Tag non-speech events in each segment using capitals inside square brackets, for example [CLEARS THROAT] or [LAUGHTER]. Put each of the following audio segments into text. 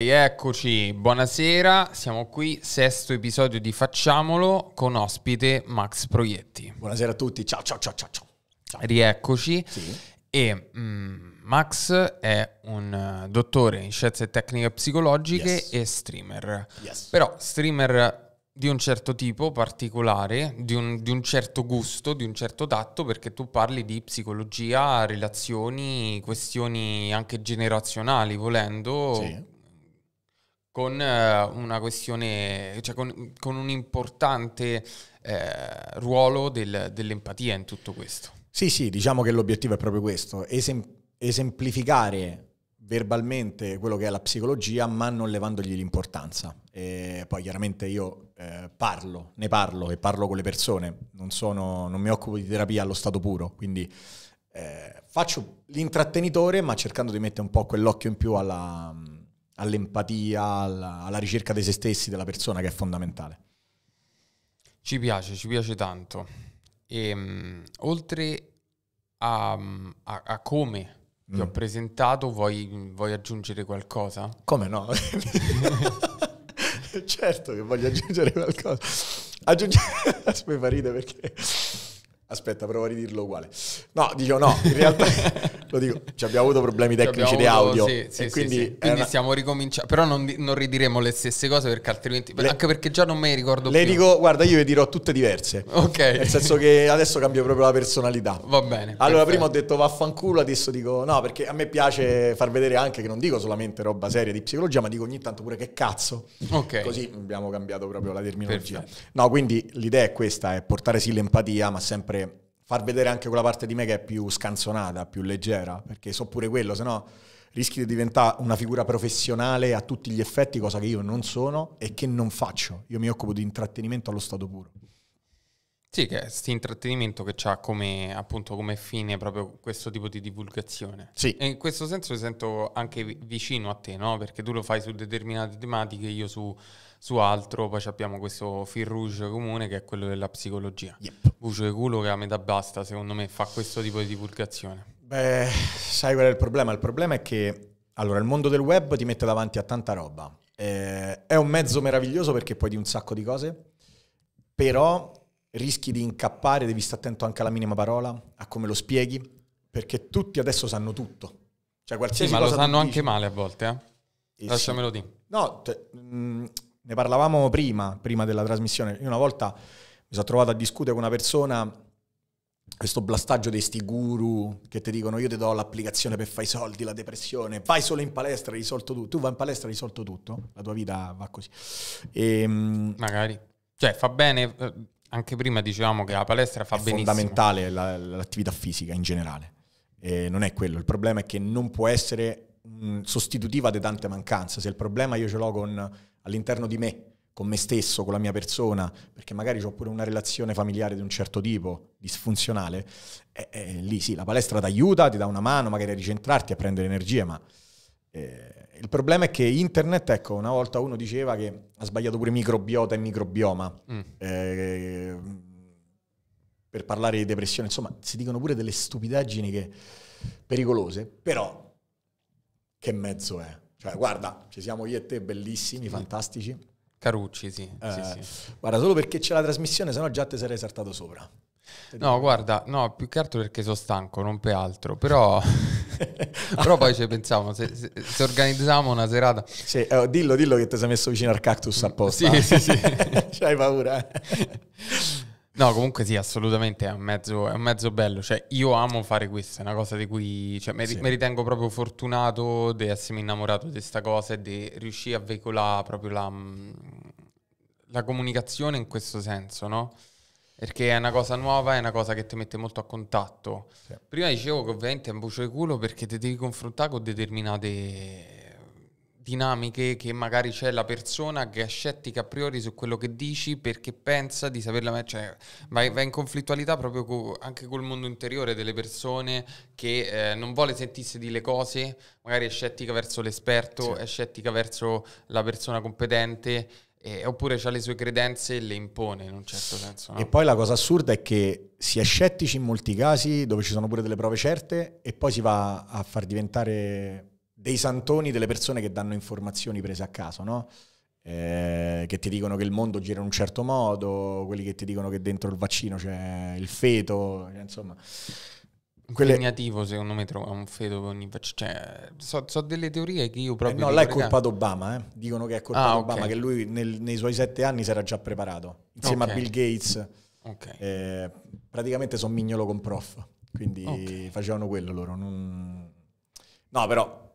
Eccoci, buonasera, siamo qui, sesto episodio di Facciamolo con ospite Max Proietti. Buonasera a tutti, ciao ciao ciao ciao. ciao. Rieccoci. Sì. E mh, mm, Max è un eh, dottore in scienze tecniche psicologiche yes. e streamer. Yes. Però streamer di un certo tipo particolare, di un, di un certo gusto, di un certo tatto, perché tu parli di psicologia, relazioni, questioni anche generazionali, volendo. Sì con eh, una questione, cioè con, con un importante eh, ruolo del, dell'empatia in tutto questo. Sì, sì, diciamo che l'obiettivo è proprio questo, esem- esemplificare verbalmente quello che è la psicologia, ma non levandogli l'importanza. E poi chiaramente io eh, parlo, ne parlo e parlo con le persone, non, sono, non mi occupo di terapia allo stato puro, quindi eh, faccio l'intrattenitore, ma cercando di mettere un po' quell'occhio in più alla, all'empatia, alla, alla ricerca di se stessi, della persona che è fondamentale. Ci piace, ci piace tanto. E, ehm, mh, oltre a, a, a come mm. ti ho mm. presentato, vuoi, vuoi aggiungere qualcosa? Come no? [LAUGHS] certo che voglio aggiungere qualcosa. Aggiungere... [LAUGHS] Mi fa ridere perché Aspetta, provo a ridirlo uguale. No, dico no, in realtà [LAUGHS] lo dico, ci abbiamo avuto problemi tecnici di audio. Sì, sì, quindi, sì, sì. quindi stiamo ricominciando, però non, non, ridiremo le stesse cose perché altrimenti, le... anche perché già non me le ricordo le più. Le dico, guarda, io le dirò tutte diverse. Ok. Nel senso che adesso cambio proprio la personalità. Va bene. Allora, perfetto. prima ho detto vaffanculo, adesso dico no, perché a me piace far vedere anche che non dico solamente roba seria di psicologia, ma dico ogni tanto pure che cazzo. Ok. Così abbiamo cambiato proprio la terminologia. Perfetto. No, quindi l'idea è questa, è portare sì l'empatia, ma sempre far vedere anche quella parte di me che è più scanzonata, più leggera, perché so pure quello, sennò rischi di diventare una figura professionale a tutti gli effetti, cosa che io non sono e che non faccio. Io mi occupo di intrattenimento allo stato puro. Sì, che è questo intrattenimento che ha come, appunto, come fine proprio questo tipo di divulgazione. Sì. E in questo senso mi sento anche vicino a te, no? Perché tu lo fai su determinate tematiche, io su su altro, poi abbiamo questo fil rouge comune che è quello della psicologia. Yep. Bucio di culo che a metà basta, secondo me, fa questo tipo di divulgazione. Beh, sai qual è il problema? Il problema è che allora, il mondo del web ti mette davanti a tanta roba. Eh, è un mezzo meraviglioso perché puoi di un sacco di cose, però rischi di incappare, devi stare attento anche alla minima parola, a come lo spieghi, perché tutti adesso sanno tutto. Cioè, qualsiasi sì, ma lo sanno anche male a volte, eh? eh Lasciamelo dire. No, te, mh, mm, ne parlavamo prima, prima della trasmissione. Io una volta mi sono trovato a discutere con una persona questo blastaggio dei sti guru che ti dicono io ti do l'applicazione per fare i soldi, la depressione, vai solo in palestra e risolto tutto. Tu vai in palestra e risolto tutto, la tua vita va così. E, ehm, Magari. Cioè fa bene, eh, anche prima dicevamo che la palestra fa è benissimo. È fondamentale la, l'attività fisica in generale. E non è quello, il problema è che non può essere mh, sostitutiva di tante mancanze. Se il problema io ce l'ho con all'interno di me, con me stesso, con la mia persona, perché magari ho pure una relazione familiare di un certo tipo, disfunzionale, eh, eh, lì sì, la palestra ti aiuta, ti dà una mano magari a ricentrarti, a prendere energie, ma eh, il problema è che internet, ecco, una volta uno diceva che ha sbagliato pure microbiota e microbioma. Mm. Eh, per parlare di depressione, insomma, si dicono pure delle stupidaggini che, pericolose, però che mezzo è? Cioè, guarda, ci siamo io e te, bellissimi, sì. fantastici. Carucci, sì, eh, sì, sì. Guarda, solo perché c'è la trasmissione, sennò già te sarei saltato sopra. No, guarda, no, più che altro perché sono stanco, non per altro, però, [LAUGHS] però poi ci pensiamo, se, se, se, organizziamo una serata... Sì, oh, dillo, dillo che ti sei messo vicino al cactus mm, apposta. Sì, sì, sì. [LAUGHS] C'hai paura. Eh? [LAUGHS] No, comunque sì, assolutamente è un, mezzo, è un mezzo, bello. Cioè, io amo fare questo, è una cosa di cui cioè, mi, sì. mi, ritengo proprio fortunato di essermi innamorato di questa cosa e di riuscire a veicolare proprio la, mm, la comunicazione in questo senso, no? Perché è una cosa nuova, è una cosa che ti mette molto a contatto. Sì. Prima dicevo che ovviamente è un bucio di culo perché ti devi confrontare con determinate dinamiche che magari c'è la persona che è scettica a priori su quello che dici perché pensa di saperla, cioè va, va in conflittualità proprio co, anche col mondo interiore delle persone che eh, non vuole sentirsi dire le cose, magari è scettica verso l'esperto, sì. è scettica verso la persona competente. Eh, oppure ha le sue credenze e le impone in un certo senso. No? E poi la cosa assurda è che si è scettici in molti casi dove ci sono pure delle prove certe e poi si va a far diventare dei santoni delle persone che danno informazioni prese a caso, no? Eh, che ti dicono che il mondo gira in un certo modo, quelli che ti dicono che dentro il vaccino c'è il feto, cioè, insomma. Quelle... Impegnativo secondo me trova un feto con ogni vaccino. Cioè, so, so, delle teorie che io proprio... Eh no, là è colpa d'Obama, eh. dicono che è colpa ah, d'Obama, okay. che lui nel, nei suoi sette anni si era già preparato, insieme okay. a Bill Gates. Okay. Eh, praticamente sono mignolo con prof, quindi facevano quello loro. Non... No, però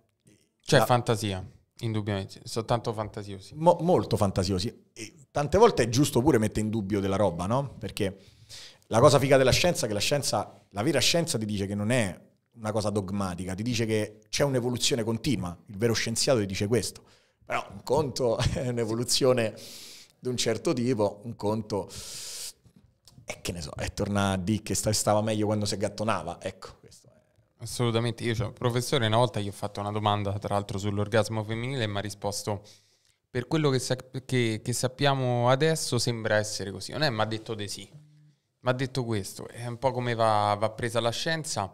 cioè la... fantasia, indubbiamente, soltanto fantasiosi. Mo molto fantasiosi. E tante volte è giusto pure mettere in dubbio della roba, no? Perché la cosa figa della scienza è che la scienza, la vera scienza ti dice che non è una cosa dogmatica, ti dice che c'è un'evoluzione continua, il vero scienziato ti dice questo. Però un conto [LAUGHS] è un'evoluzione di un certo tipo, un conto è che ne so, è tornare a dire che stava meglio quando si gattonava, ecco. Assolutamente, io cioè, professore una volta gli ho fatto una domanda tra l'altro sull'orgasmo femminile e mi ha risposto per quello che, sa- che, che sappiamo adesso sembra essere così, non è mi ha detto di sì, mi ha detto questo, è un po' come va, va, presa la scienza,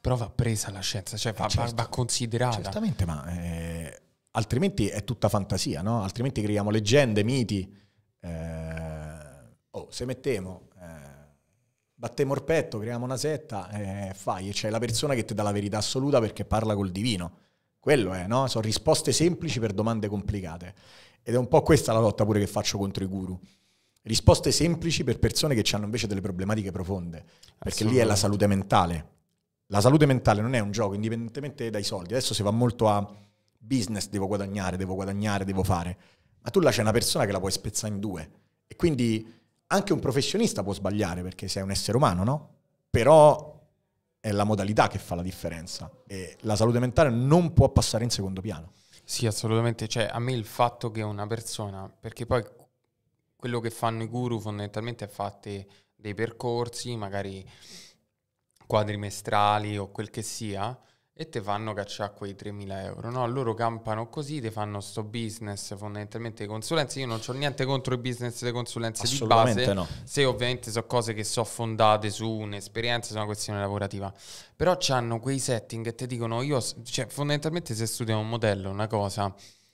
però va presa la scienza, cioè eh, va, certo, va, va considerata. Certamente, ma eh, altrimenti è tutta fantasia, no? altrimenti creiamo leggende, miti. Eh, oh, se mettiamo battemmo morpetto, creiamo una setta, eh, fai, e c'è la persona che ti dà la verità assoluta perché parla col divino. Quello è, no? Sono risposte semplici per domande complicate. Ed è un po' questa la lotta pure che faccio contro i guru. Risposte semplici per persone che hanno invece delle problematiche profonde, perché lì è la salute mentale. La salute mentale non è un gioco, indipendentemente dai soldi. Adesso si va molto a business, devo guadagnare, devo guadagnare, devo fare. Ma tu là c'è una persona che la puoi spezzare in due. E quindi anche un professionista può sbagliare perché sei un essere umano, no? Però è la modalità che fa la differenza e la salute mentale non può passare in secondo piano. Sì, assolutamente, cioè a me il fatto che una persona, perché poi quello che fanno i guru fondamentalmente è fatti dei percorsi, magari quadrimestrali o quel che sia, e te fanno cacciare quei 3.000 euro, no? Loro campano così, te fanno sto business fondamentalmente di consulenze. Io non ho niente contro i business di consulenze di base, no. se ovviamente sono cose che sono fondate su un'esperienza, su una questione lavorativa. Però hanno quei setting e ti dicono, io, cioè fondamentalmente se studiano un modello, una cosa,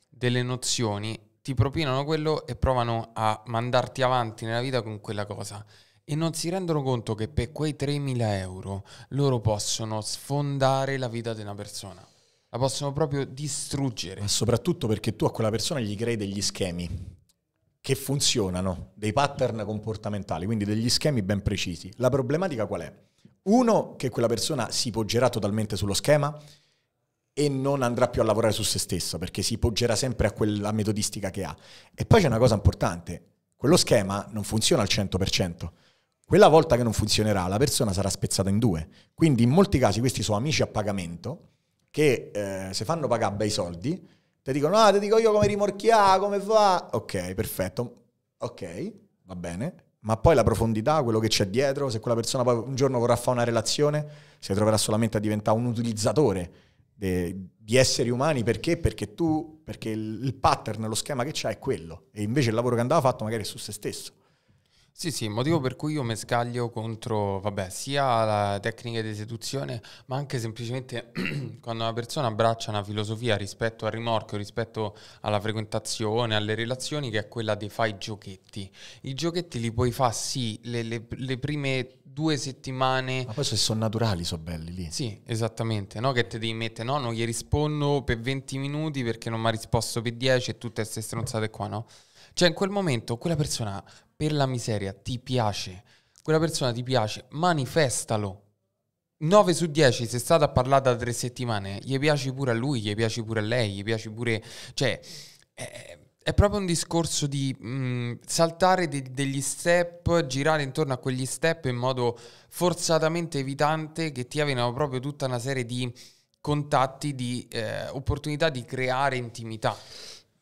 delle nozioni, ti propinano quello e provano a mandarti avanti nella vita con quella cosa e non si rendono conto che per quei 3.000 euro loro possono sfondare la vita di una persona. La possono proprio distruggere. Ma soprattutto perché tu a quella persona gli crei degli schemi che funzionano, dei pattern comportamentali, quindi degli schemi ben precisi. La problematica qual è? Uno, che quella persona si poggerà totalmente sullo schema e non andrà più a lavorare su se stessa perché si poggerà sempre a quella metodistica che ha. E poi c'è una cosa importante, quello schema non funziona al 100%. Quella volta che non funzionerà, la persona sarà spezzata in due. Quindi in molti casi questi sono amici a pagamento che eh, se fanno pagare bei soldi, ti dicono, ah, ti dico io come rimorchia, come va. Ok, perfetto. Ok, va bene. Ma poi la profondità, quello che c'è dietro, se quella persona poi un giorno vorrà fare una relazione, si troverà solamente a diventare un utilizzatore de- di esseri umani. Perché? Perché tu, perché il, il pattern, lo schema che c'è è quello. E invece il lavoro che andava fatto magari è su se stesso. Sì, sì, motivo per cui io mi scaglio contro, vabbè, sia la tecnica di seduzione, ma anche semplicemente [CLEARS THROAT] quando una persona abbraccia una filosofia rispetto al rimorchio, rispetto alla frequentazione, alle relazioni, che è quella di fare i giochetti. I giochetti li puoi fare, sì, le, le, le prime due settimane. Ma poi se sono naturali, sono belli lì. Sì, esattamente. No? Che te devi mettere, no, non gli rispondo per 20 minuti perché non mi ha risposto per 10 e tutte queste stronzate qua, no? Cioè in quel momento quella persona per la miseria ti piace, quella persona ti piace, manifestalo. 9 su 10, se è stata parlata da tre settimane, gli piace pure a lui, gli piace pure a lei, gli piace pure... Cioè, è, è proprio un discorso di mh, mm, saltare de- degli step, girare intorno a quegli step in modo forzatamente evitante che ti avvenano proprio tutta una serie di contatti, di eh, opportunità di creare intimità.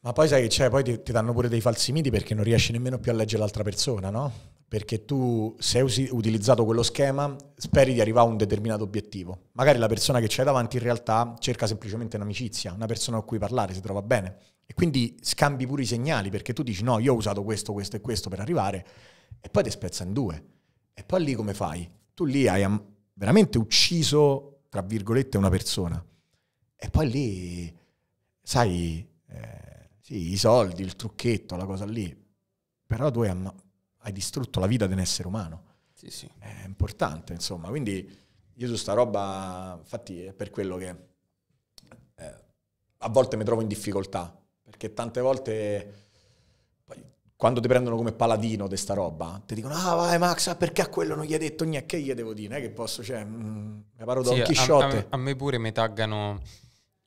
Ma poi sai che c'è, poi ti, ti, danno pure dei falsi miti perché non riesci nemmeno più a leggere l'altra persona, no? Perché tu, se hai utilizzato quello schema, speri di arrivare a un determinato obiettivo. Magari la persona che c'è davanti in realtà cerca semplicemente un'amicizia, una persona con cui parlare, si trova bene. E quindi scambi pure i segnali perché tu dici no, io ho usato questo, questo e questo per arrivare e poi ti spezza in due. E poi lì come fai? Tu lì hai veramente ucciso, tra virgolette, una persona. E poi lì, sai... Eh, sì, i soldi, il trucchetto, la cosa lì. Però tu hai, hai distrutto la vita di un essere umano. Sì, sì. È importante, insomma. Quindi io su sta roba, infatti è per quello che eh, a volte mi trovo in difficoltà, perché tante volte quando ti prendono come paladino di sta roba, ti dicono, ah vai Max, ah, perché a quello non gli hai detto niente, che gli devo dire, non è che posso, cioè, mm, mi paro da sì, un chisciotte. A, a, a, me pure mi taggano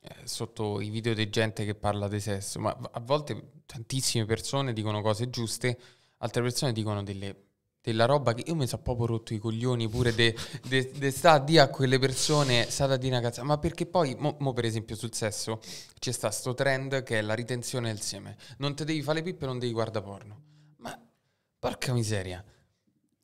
eh, sotto i video di gente che parla di sesso, ma a volte tantissime persone dicono cose giuste, altre persone dicono delle della roba che io mi sono proprio rotto i coglioni pure di sta a dire a quelle persone sta a dire una cazzata ma perché poi mo, mo per esempio sul sesso c'è sta sto trend che è la ritenzione del seme non te devi fare le pippe non devi guardare porno ma porca miseria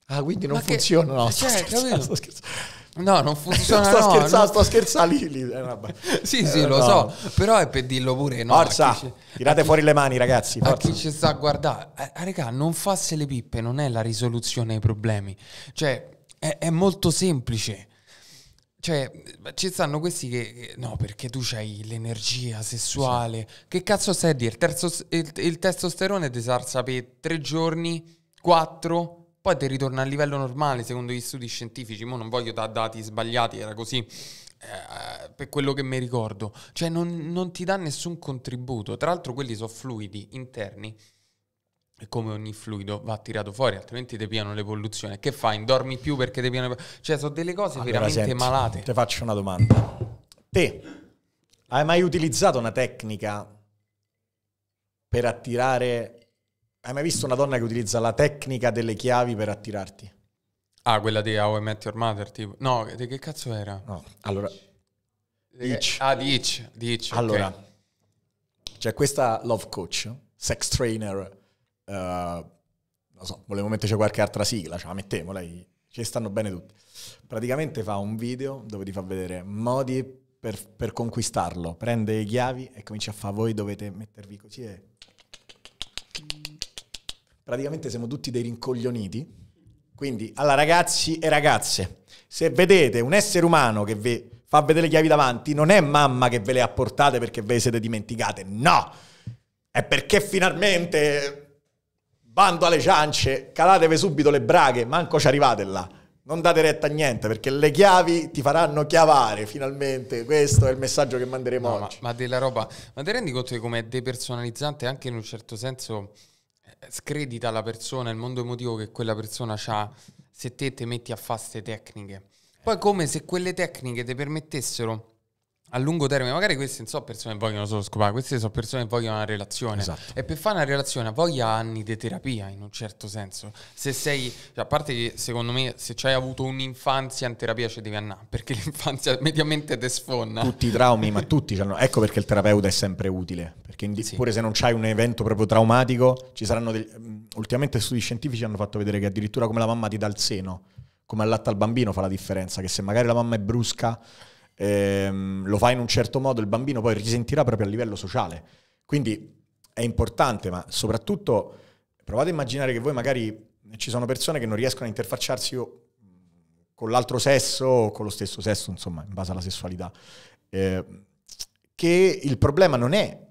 Ah, quindi non funziona. No, cioè, sto certo, scherzando, sto scherzando. No, non [LAUGHS] funziona. sto scherzando, non... sto scherzando lì. lì. Eh, vabbè. [LAUGHS] sì, sì, eh, lo no. so, però è per dirlo pure. No, forza, tirate fuori le mani ragazzi. Forza. A chi ci sta a guardare, eh, raga, non fasse le pippe non è la risoluzione ai problemi. Cioè, è, è molto semplice. Cioè, ci stanno questi che... No, perché tu hai l'energia sessuale. Sì. Che cazzo stai a dire? Il, terzo, il, il testosterone ti sarsa per tre giorni, quattro poi ti ritorna a livello normale secondo gli studi scientifici, mo non voglio dare dati sbagliati, era così eh, per quello che mi ricordo, cioè non, non ti dà nessun contributo, tra l'altro quelli sono fluidi interni e come ogni fluido va tirato fuori, altrimenti ti piano le Che fai? indormi più perché ti piano... Cioè sono delle cose allora, veramente senti, malate. Ti faccio una domanda. Te hai mai utilizzato una tecnica per attirare hai mai visto una donna che utilizza la tecnica delle chiavi per attirarti? Ah, quella di How I Met Your Mother, tipo. No, di che cazzo era? No, allora... Di Ah, di Itch. Di okay. Allora, c'è questa love coach, sex trainer, uh, non so, volevo metterci qualche altra sigla, ce la mettiamo, lei, ci stanno bene tutti. Praticamente fa un video dove ti fa vedere modi per, per conquistarlo, prende le chiavi e comincia a fare voi dovete mettervi così e praticamente siamo tutti dei rincoglioniti. Quindi, allora ragazzi e ragazze, se vedete un essere umano che vi fa vedere le chiavi davanti, non è mamma che ve le ha portate perché ve le siete dimenticate, no! È perché finalmente, bando alle ciance, calatevi subito le braghe, manco ci arrivate là. Non date retta a niente perché le chiavi ti faranno chiavare finalmente. Questo è il messaggio che manderemo no, oggi. Ma, ma, della roba, ma ti rendi conto di come è depersonalizzante anche in un certo senso scredita la persona, il mondo emotivo che quella persona ha se te ti metti a fare queste tecniche. Poi come se quelle tecniche ti permettessero a lungo termine, magari queste non sono persone che vogliono solo scopare, queste sono persone che vogliono una relazione. Esatto. E per fare una relazione voglia anni di terapia, in un certo senso. Se sei, cioè, a parte che secondo me, se hai avuto un'infanzia in terapia ci devi andare, perché [LAUGHS] l'infanzia mediamente te sfonda. Tutti i traumi, ma tutti hanno. Ecco perché il terapeuta è sempre utile, perché di- sì. pure se non c'hai un evento proprio traumatico, ci saranno degli... Mm, ultimamente studi scientifici hanno fatto vedere che addirittura come la mamma ti dà il seno, come allatta al bambino fa la differenza, che se magari la mamma è brusca ehm, lo fa in un certo modo, il bambino poi risentirà proprio a livello sociale. Quindi è importante, ma soprattutto provate a immaginare che voi magari ci sono persone che non riescono a interfacciarsi mm, con l'altro sesso o con lo stesso sesso, insomma, in base alla sessualità. Eh, che il problema non è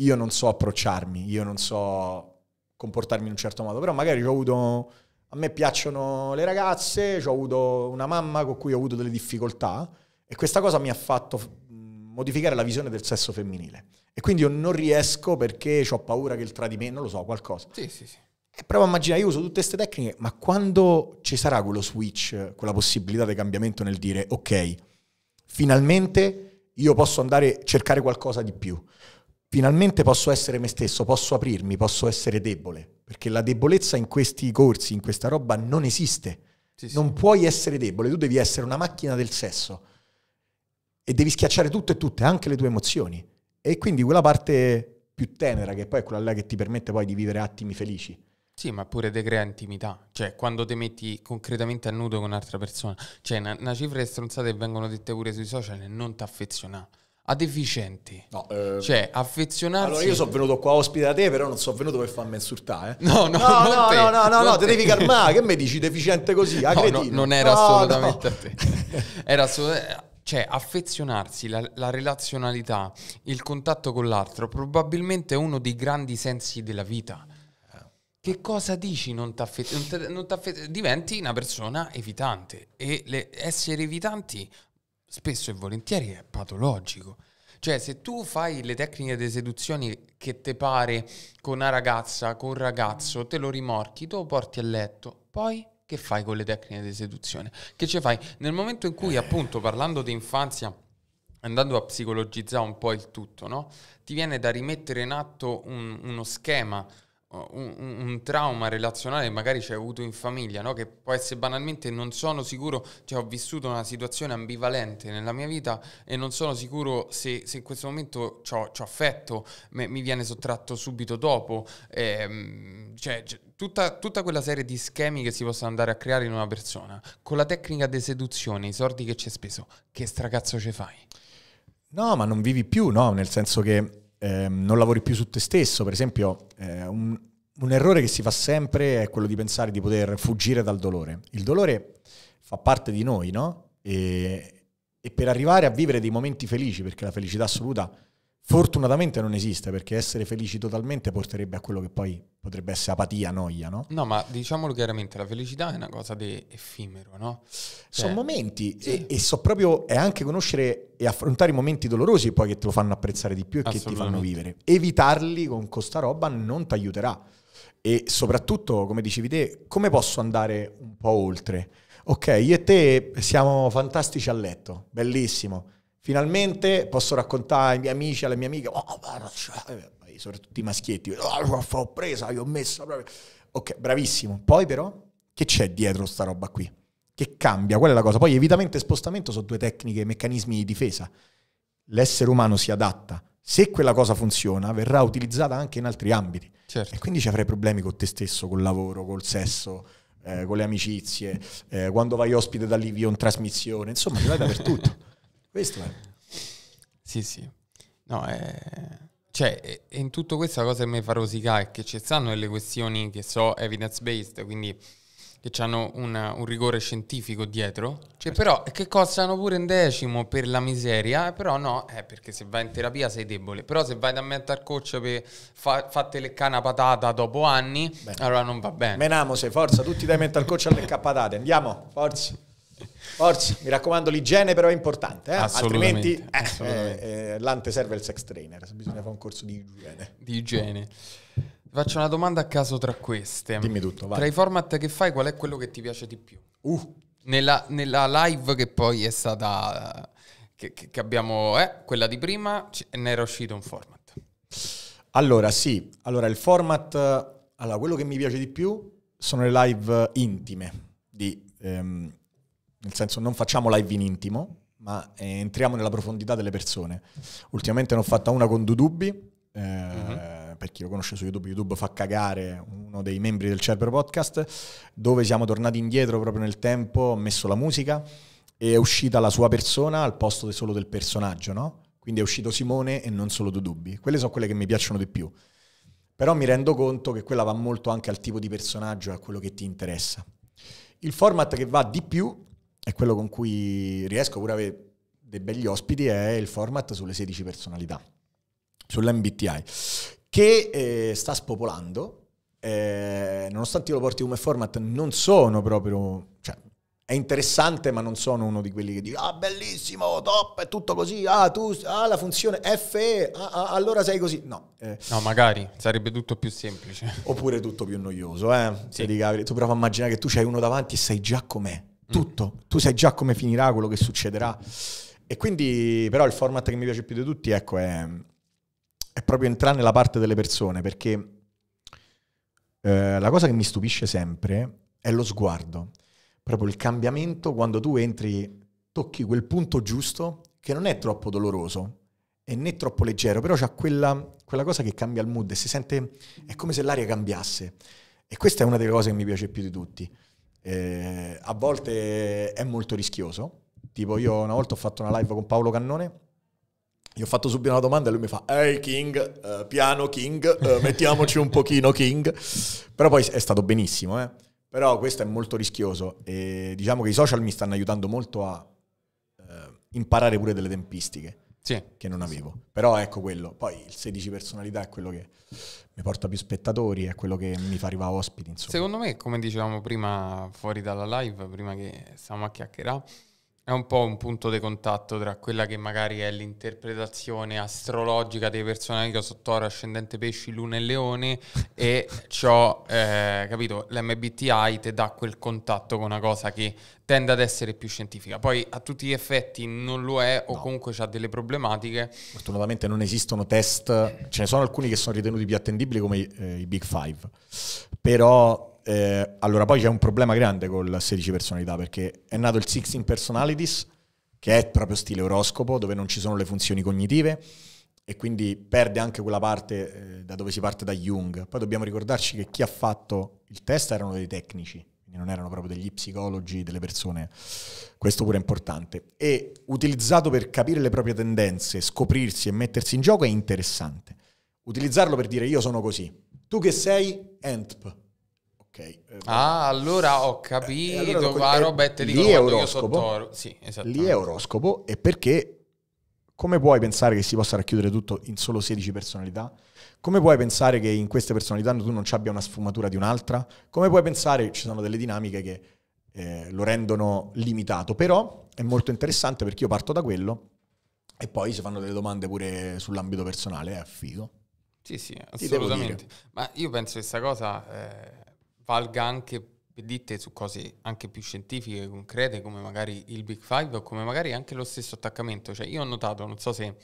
io non so approcciarmi, io non so comportarmi in un certo modo, però magari ho avuto, a me piacciono le ragazze, ho avuto una mamma con cui ho avuto delle difficoltà, e questa cosa mi ha fatto modificare la visione del sesso femminile. E quindi io non riesco perché ho paura che il tradimento, non lo so, qualcosa. Sì, sì, sì. E provo a immaginare, io uso tutte queste tecniche, ma quando ci sarà quello switch, quella possibilità di cambiamento nel dire, ok, finalmente io posso andare a cercare qualcosa di più, finalmente posso essere me stesso, posso aprirmi, posso essere debole, perché la debolezza in questi corsi, in questa roba, non esiste. Sì, non puoi essere debole, tu devi essere una macchina del sesso e devi schiacciare tutto e tutte, anche le tue emozioni. E quindi quella parte più tenera, che poi è quella là che ti permette poi di vivere attimi felici. Sì, ma pure te crea intimità, cioè quando ti metti concretamente a nudo con un'altra persona, cioè una, una cifra di stronzate che vengono dette pure sui social è non ti affeziona a deficienti. No, eh, cioè, affezionarsi. Allora, io sono venuto qua ospite da te, però non sono venuto per farmi insultare. Eh. No, no, no, no, te, no, no, no, no, te devi calmare. Che mi dici deficiente così? [LAUGHS] no, no, non era assolutamente a te. [LAUGHS] Era assolutamente cioè, affezionarsi, la, la, relazionalità, il contatto con l'altro, probabilmente è uno dei grandi sensi della vita. Che cosa dici non t'affezioni? Diventi una persona evitante e le, essere evitanti spesso e volentieri è patologico. Cioè, se tu fai le tecniche di seduzione che te pare con una ragazza, con un ragazzo, te lo rimorchi, te lo porti a letto, poi che fai con le tecniche di seduzione? Che ci fai? Nel momento in cui, appunto, parlando di infanzia, andando a psicologizzare un po' il tutto, no? ti viene da rimettere in atto un, uno schema, uh, un, un, trauma relazionale che magari c'è avuto in famiglia, no? che può essere banalmente non sono sicuro, cioè ho vissuto una situazione ambivalente nella mia vita e non sono sicuro se, se in questo momento ci ho affetto, mi viene sottratto subito dopo, ehm, cioè, cioè Tutta, tutta, quella serie di schemi che si possono andare a creare in una persona, con la tecnica di seduzione, i soldi che ci hai speso, che stracazzo ci fai? No, ma non vivi più, no? Nel senso che ehm, non lavori più su te stesso. Per esempio, eh, un, un errore che si fa sempre è quello di pensare di poter fuggire dal dolore. Il dolore fa parte di noi, no? E, e per arrivare a vivere dei momenti felici, perché la felicità assoluta Fortunatamente non esiste perché essere felici totalmente porterebbe a quello che poi potrebbe essere apatia, noia, no? No, ma diciamolo chiaramente, la felicità è una cosa di effimero, no? Cioè, sono momenti sì. e, e so proprio, è anche conoscere e affrontare i momenti dolorosi poi che te lo fanno apprezzare di più e che ti fanno vivere. Evitarli con questa roba non ti aiuterà e soprattutto, come dicevi te, come posso andare un po' oltre? Ok, io e te siamo fantastici a letto, bellissimo Finalmente posso raccontare ai miei amici, alle mie amiche, oh, cioè, eh, soprattutto i maschietti, oh, ho preso, io ho messo. Ok, bravissimo. Poi però, che c'è dietro sta roba qui? Che cambia? Qual è la cosa? Poi evitamento e spostamento sono due tecniche, meccanismi di difesa. L'essere umano si adatta. Se quella cosa funziona, verrà utilizzata anche in altri ambiti. Certo. E quindi ci avrai problemi con te stesso, col lavoro, col sesso, eh, con le amicizie, eh, quando vai ospite da Livio in trasmissione, insomma, ti vai dappertutto. [LAUGHS] Questo è. Sì, sì. No, è... Eh, cioè, in tutto questo la cosa che mi fa rosicare è che ci stanno delle questioni che so evidence-based, quindi che hanno una, un rigore scientifico dietro, cioè, però che costano pure un decimo per la miseria, però no, è eh, perché se vai in terapia sei debole, però se vai da mental coach per fa, fatte le cana patata dopo anni, Beh. allora non va bene. Menamo, sei forza, tutti dai mental coach a alle patate, andiamo, forza. Forza, mi raccomando, l'igiene però è importante, eh? altrimenti eh, eh, Eh, l'ante serve il sex trainer, se bisogna fare un corso di igiene. Di igiene. Faccio una domanda a caso tra queste. Dimmi tutto, vai. Tra i format che fai, qual è quello che ti piace di più? Uh. Nella, nella live che poi è stata... Che, che abbiamo... Eh, quella di prima, ne era uscito un format. Allora, sì. Allora, il format... Allora, quello che mi piace di più sono le live intime di... Ehm, nel senso non facciamo live in intimo, ma eh, entriamo nella profondità delle persone. Ultimamente ne ho fatta una con Dudubi, eh, mm-hmm. per chi lo conosce su YouTube, YouTube fa cagare uno dei membri del Cerbero Podcast, dove siamo tornati indietro proprio nel tempo, ho messo la musica e è uscita la sua persona al posto solo del personaggio, no? Quindi è uscito Simone e non solo Dudubi. Quelle sono quelle che mi piacciono di più. Però mi rendo conto che quella va molto anche al tipo di personaggio e a quello che ti interessa. Il format che va di più e quello con cui riesco pure ad avere dei begli ospiti è il format sulle 16 personalità, sull'MBTI, che eh, sta spopolando. Eh, nonostante io lo porti come format, non sono proprio... Cioè, è interessante, ma non sono uno di quelli che dice ah bellissimo, top, è tutto così, ah tu, ah la funzione FE, ah, ah, allora sei così. No. Eh. No, magari sarebbe tutto più semplice. Oppure tutto più noioso, eh. Sì. Tu prova a immaginare che tu c'hai uno davanti e sai già com'è. Mm. tutto. Tu sai già come finirà quello che succederà. E quindi, però, il format che mi piace più di tutti, ecco, è, è proprio entrare nella parte delle persone, perché eh, la cosa che mi stupisce sempre è lo sguardo, proprio il cambiamento quando tu entri, tocchi quel punto giusto che non è troppo doloroso e né troppo leggero, però c'ha quella, quella cosa che cambia il mood e si sente, è come se l'aria cambiasse. E questa è una delle cose che mi piace più di tutti eh, a volte è molto rischioso. Tipo io una volta ho fatto una live con Paolo Cannone, gli ho fatto subito una domanda e lui mi fa, ehi King, eh, piano King, eh, mettiamoci un pochino King. Però poi è stato benissimo, eh. Però questo è molto rischioso e diciamo che i social mi stanno aiutando molto a eh, imparare pure delle tempistiche sì. che non avevo. Però ecco quello. Poi il 16 personalità è quello che mi porta più spettatori, è quello che mi fa arrivare ospiti. Insomma. Secondo me, come dicevamo prima fuori dalla live, prima che stavamo a chiacchierare, è un po' un punto di contatto tra quella che magari è l'interpretazione astrologica dei personaggi che sono Toro, Ascendente Pesci, Luna e Leone e ciò, eh, capito, l'MBTI ti dà quel contatto con una cosa che tende ad essere più scientifica. Poi a tutti gli effetti non lo è o no. comunque ha delle problematiche. Fortunatamente non esistono test, ce ne sono alcuni che sono ritenuti più attendibili come eh, i Big Five, però eh, allora, poi c'è un problema grande con il 16 personalità, perché è nato il 16 personalities, che è proprio stile oroscopo, dove non ci sono le funzioni cognitive, e quindi perde anche quella parte eh, da dove si parte da Jung. Poi dobbiamo ricordarci che chi ha fatto il test erano dei tecnici, quindi non erano proprio degli psicologi, delle persone. Questo pure è importante. E utilizzato per capire le proprie tendenze, scoprirsi e mettersi in gioco è interessante. Utilizzarlo per dire io sono così. Tu che sei? ENTP Okay. Eh, ah, allora ho eh, eh, capito, eh, allora, dopo, eh, lì è oroscopo, sì, esatto. lì è oroscopo e perché come puoi pensare che si possa racchiudere tutto in solo 16 personalità? Come puoi pensare che in queste personalità tu non ci abbia una sfumatura di un'altra? Come puoi pensare che ci sono delle dinamiche che eh, lo rendono limitato? Però è molto interessante perché io parto da quello e poi si fanno delle domande pure sull'ambito personale, è eh, figo. Sì, sì, assolutamente. Ma io penso che questa cosa valga anche per ditte su cose anche più scientifiche, concrete, come magari il Big Five o come magari anche lo stesso attaccamento. Cioè, io ho notato, non so se,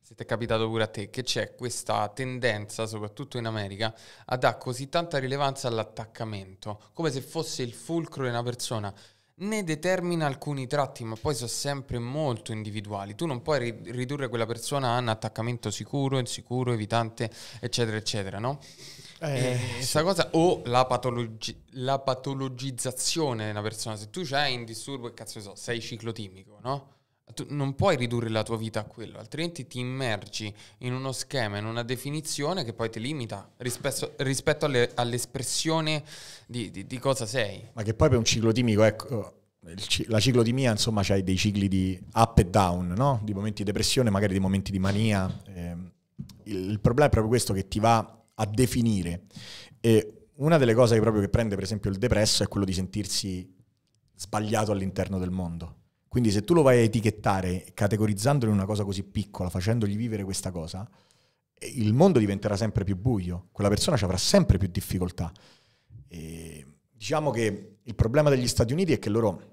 se ti è capitato pure a te, che c'è questa tendenza, soprattutto in America, a dare così tanta rilevanza all'attaccamento, come se fosse il fulcro di una persona. Ne determina alcuni tratti, ma poi sono sempre molto individuali. Tu non puoi ridurre quella persona a un attaccamento sicuro, insicuro, evitante, eccetera, eccetera, no? Eh, sì. cosa, o la, patologi- la, patologizzazione della persona, se tu c'hai un disturbo, che cazzo so, sei ciclotimico, no? Tu non puoi ridurre la tua vita a quello, altrimenti ti immergi in uno schema, in una definizione che poi ti limita rispetto, rispetto alle, all'espressione di, di, di, cosa sei. Ma che poi per un ciclotimico, ecco, la ciclotimia, insomma, c'hai dei cicli di up e down, no? Di momenti di depressione, magari di momenti di mania. Eh, il, il problema è proprio questo che ti va a definire. E una delle cose che proprio che prende per esempio il depresso è quello di sentirsi sbagliato all'interno del mondo. Quindi se tu lo vai a etichettare categorizzandolo in una cosa così piccola, facendogli vivere questa cosa, eh, il mondo diventerà sempre più buio, quella persona ci avrà sempre più difficoltà. E diciamo che il problema degli Stati Uniti è che loro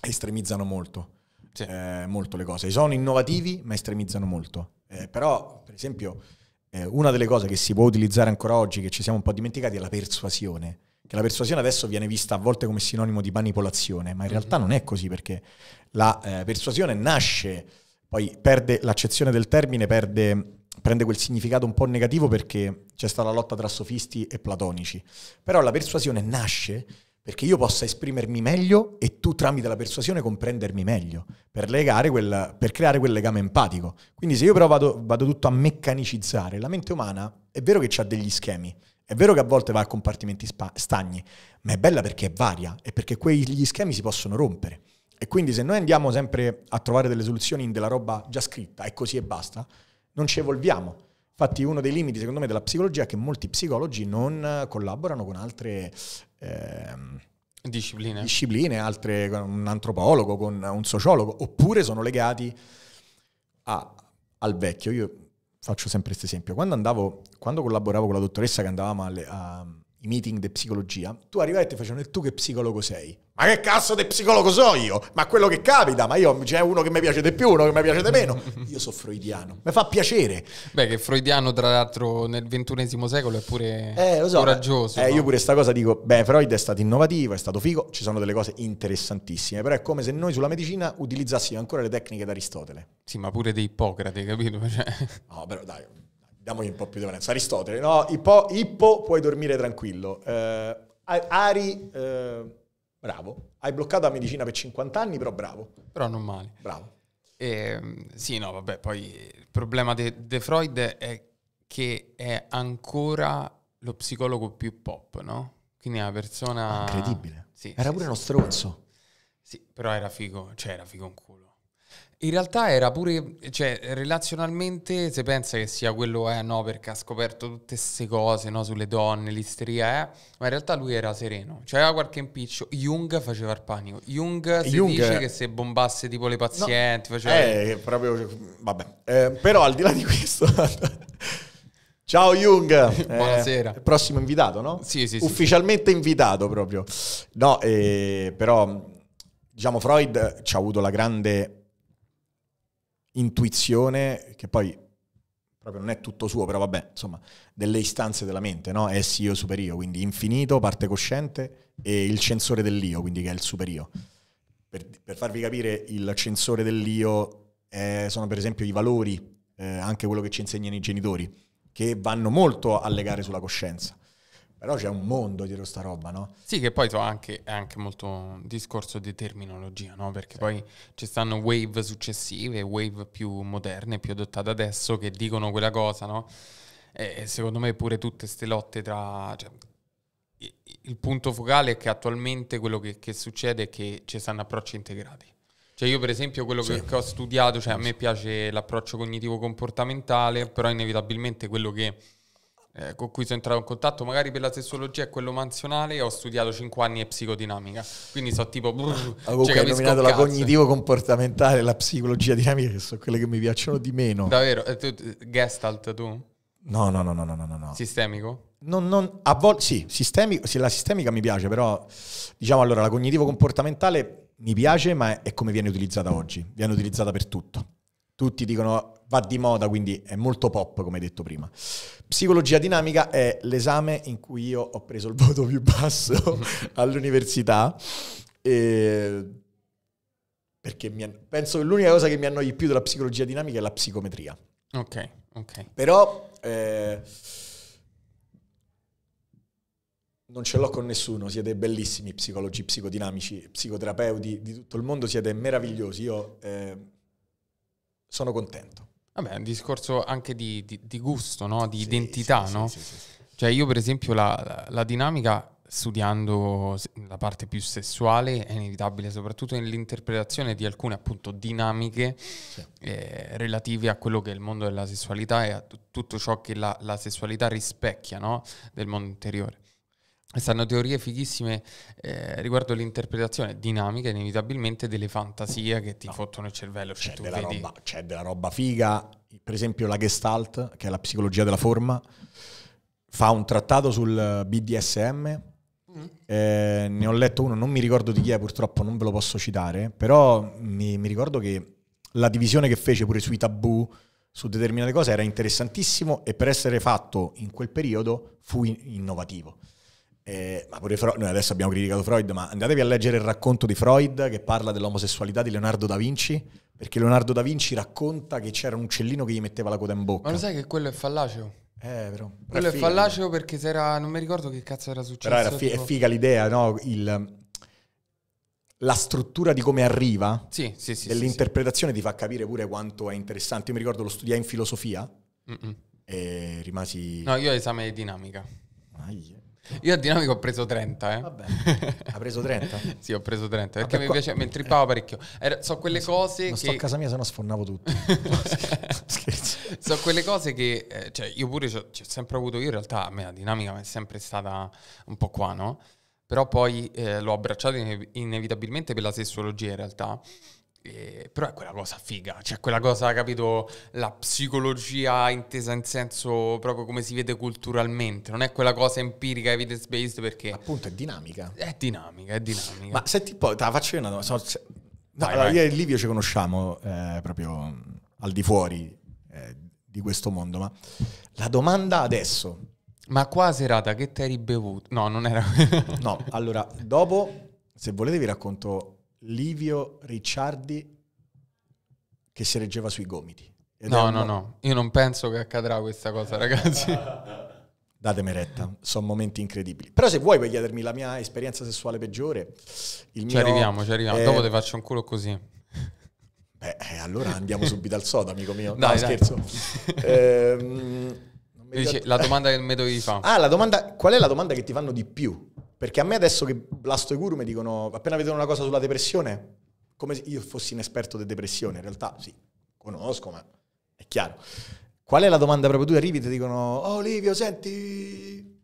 estremizzano molto, sì. eh, molto le cose. Sono innovativi ma estremizzano molto. Eh, però, per esempio, eh, una delle cose che si può utilizzare ancora oggi, che ci siamo un po' dimenticati, è la persuasione. Che la persuasione adesso viene vista a volte come sinonimo di manipolazione, ma in mm-hmm. realtà non è così perché la eh, persuasione nasce, poi perde l'accezione del termine, perde prende quel significato un po' negativo perché c'è stata la lotta tra sofisti e platonici. Però la persuasione nasce perché io possa esprimermi meglio e tu tramite la persuasione comprendermi meglio, per, quel, per creare quel legame empatico. Quindi se io però vado, vado tutto a meccanicizzare, la mente umana è vero che ha degli schemi, è vero che a volte va a compartimenti spa- stagni, ma è bella perché è varia e perché quegli schemi si possono rompere. E quindi se noi andiamo sempre a trovare delle soluzioni in della roba già scritta e così e basta, non ci evolviamo Infatti uno dei limiti secondo me della psicologia è che molti psicologi non collaborano con altre... Ehm, discipline. discipline, altre, con un antropologo, con un sociologo, oppure sono legati a, al vecchio. Io faccio sempre questo esempio. Quando, quando collaboravo con la dottoressa che andavamo alle, a, i meeting di psicologia, tu arrivavi e ti facevano, e tu che psicologo sei? Ma che cazzo di psicologo so io? Ma quello che capita, ma io c'è uno che mi piace di più, uno che mi piace di meno. [LAUGHS] Io sono freudiano, mi fa piacere. Beh, che freudiano, tra l'altro, nel XXI secolo è pure eh, so, coraggioso. Eh, no? Io pure sta cosa dico: beh, Freud è stato innovativo, è stato figo, ci sono delle cose interessantissime. Però è come se noi sulla medicina utilizzassimo ancora le tecniche d'Aristotele. Aristotele. Sì, ma pure di Ippocrate, capito? [LAUGHS] Cioè... No, però dai, Diamogli un po' più di valenza. Aristotele, no? Ippo, Ippo puoi dormire tranquillo. Eh, Ari, eh, bravo. Hai bloccato la medicina per 50 anni, però bravo. Però non male. Bravo. Eh, sì, no, vabbè, poi il problema di Freud è che è ancora lo psicologo più pop, no? Quindi è una persona... Incredibile. Sì, era sì, pure sì. uno stronzo. Sì, però era figo, cioè era figo un culo. In realtà era pure, cioè, relazionalmente, se pensa che sia quello, eh, no, perché ha scoperto tutte queste cose, no, sulle donne, l'isteria, eh, ma in realtà lui era sereno, cioè aveva qualche impiccio. Jung faceva il panico. Jung si Jung... dice che se bombasse tipo le pazienti, no, faceva... Eh, proprio, vabbè. Eh, però al di là di questo... [LAUGHS] Ciao Jung, eh, buonasera. Eh, prossimo invitato, no? Sì, sì. Ufficialmente sì. invitato proprio. No, eh, però diciamo Freud ci ha avuto la grande intuizione, che poi proprio non è tutto suo, però vabbè, insomma, delle istanze della mente, no? Es io super quindi infinito, parte cosciente e il censore dell'io, quindi che è il super Per, per farvi capire, il censore dell'io è, sono per esempio i valori, eh, anche quello che ci insegnano i genitori, che vanno molto a legare sulla coscienza. Però c'è un mondo dietro sta roba, no? Sì, che poi anche, è anche molto discorso di terminologia, no? Perché sì. poi ci stanno wave successive, wave più moderne, più adottate adesso, che dicono quella cosa, no? E secondo me pure tutte queste lotte tra... Cioè, il punto focale è che attualmente quello che, che succede è che ci stanno approcci integrati. Cioè io per esempio quello sì. che, ho studiato, cioè a me piace l'approccio cognitivo comportamentale, però inevitabilmente quello che eh, con cui sono entrato in contatto, magari per la sessologia e quello mansionale, ho studiato 5 anni e psicodinamica. Quindi so tipo. Ah, brrr, ah, cioè, hai nominato la cognitivo comportamentale e la psicologia dinamica, che sono quelle che mi piacciono di meno. Davvero? Eh, tu, eh, gestalt tu? No, no, no, no, no, no, no. Sistemico? Non, non, a volte sì, sistemico, sì, la sistemica mi piace, però diciamo allora la cognitivo comportamentale mi piace, ma è come viene utilizzata oggi. Viene utilizzata per tutto. Tutti dicono va di moda, quindi è molto pop, come hai detto prima. Psicologia dinamica è l'esame in cui io ho preso il voto più basso [LAUGHS] all'università. E perché mi, penso che l'unica cosa che mi annoi più della psicologia dinamica è la psicometria. Ok, ok. Però eh, non ce l'ho con nessuno, siete bellissimi psicologi, psicodinamici, psicoterapeuti di tutto il mondo, siete meravigliosi, io eh, sono contento. Vabbè, è un discorso anche di, di, di gusto, no? di sì, identità. Sì, no? Sì, cioè io per esempio la, la dinamica studiando la parte più sessuale è inevitabile, soprattutto nell'interpretazione di alcune appunto dinamiche sì. eh, relative a quello che è il mondo della sessualità e a t- tutto ciò che la, la sessualità rispecchia no? del mondo interiore stanno teorie fighissime eh, riguardo l'interpretazione dinamica inevitabilmente delle fantasie che ti no. fottono il cervello. C'è cioè, della, roba, c'è della, roba, figa, per esempio la Gestalt, che è la psicologia della forma, fa un trattato sul BDSM. Mm. Eh, ne ho letto uno, non mi ricordo di chi è purtroppo, non ve lo posso citare, però mi, mi ricordo che la divisione che fece pure sui tabù su determinate cose era interessantissimo e per essere fatto in quel periodo fu innovativo. Eh, ma pure Freud, noi adesso abbiamo criticato Freud, ma andatevi a leggere il racconto di Freud che parla dell'omosessualità di Leonardo da Vinci, perché Leonardo da Vinci racconta che c'era un uccellino che gli metteva la coda in bocca. Ma lo sai che quello è fallaceo? Eh, però. Quello è, figa, è fallaceo perché era, non mi ricordo che cazzo era successo. Però era fi- tipo... è figa l'idea, no? Il, la struttura di come arriva sì, sì, sì, dell'interpretazione ti fa capire pure quanto è interessante. Io mi ricordo lo studiai in filosofia Mm-mm. e rimasi... No, io ho esame di dinamica. Ah, yeah. Io a Dinamico ho preso 30, eh. Vabbè. Ha preso 30? [LAUGHS] sì, ho preso 30, perché Vabbè, mi piace, mi intrippavo parecchio. Era, so quelle cose non che... sto a casa mia, se no sfonnavo tutto. [LAUGHS] Scherzo. So quelle cose che... Eh, cioè, io pure ci ho sempre avuto... Io in realtà, a me la Dinamica è sempre stata un po' qua, no? Però poi eh, l'ho abbracciata inevitabilmente per la sessuologia, in realtà. Eh, però è quella cosa figa, cioè quella cosa, capito, la psicologia intesa in senso proprio come si vede culturalmente, non è quella cosa empirica, evidence based perché... Appunto, è dinamica. È dinamica, è dinamica. Ma senti poi, te la faccio io una domanda. So, se... no, allora, io e Livio ci conosciamo eh, proprio al di fuori eh, di questo mondo, ma la domanda adesso... Ma qua serata che ti eri bevuto? No, non era... [LAUGHS] no, allora, dopo, se volete vi racconto Livio Ricciardi che si reggeva sui gomiti. Ed no, no, no, io non penso che accadrà questa cosa, ragazzi. [LAUGHS] Datemi retta, sono momenti incredibili. Però se vuoi puoi chiedermi la mia esperienza sessuale peggiore. Il ci mio, arriviamo, ci arriviamo. È... Dopo ti faccio un culo così. Beh, eh, allora andiamo subito al sodo, amico mio. [LAUGHS] Dai, no, dai. scherzo. ehm, Dici, la domanda che mi devi fare. Ah, la domanda, qual è la domanda che ti fanno di più? Perché a me adesso che blasto i guru mi dicono, appena vedono una cosa sulla depressione, come se io fossi un esperto di depressione, in realtà sì, conosco, ma è chiaro. Qual è la domanda proprio? Tu arrivi e ti dicono, oh Livio, senti...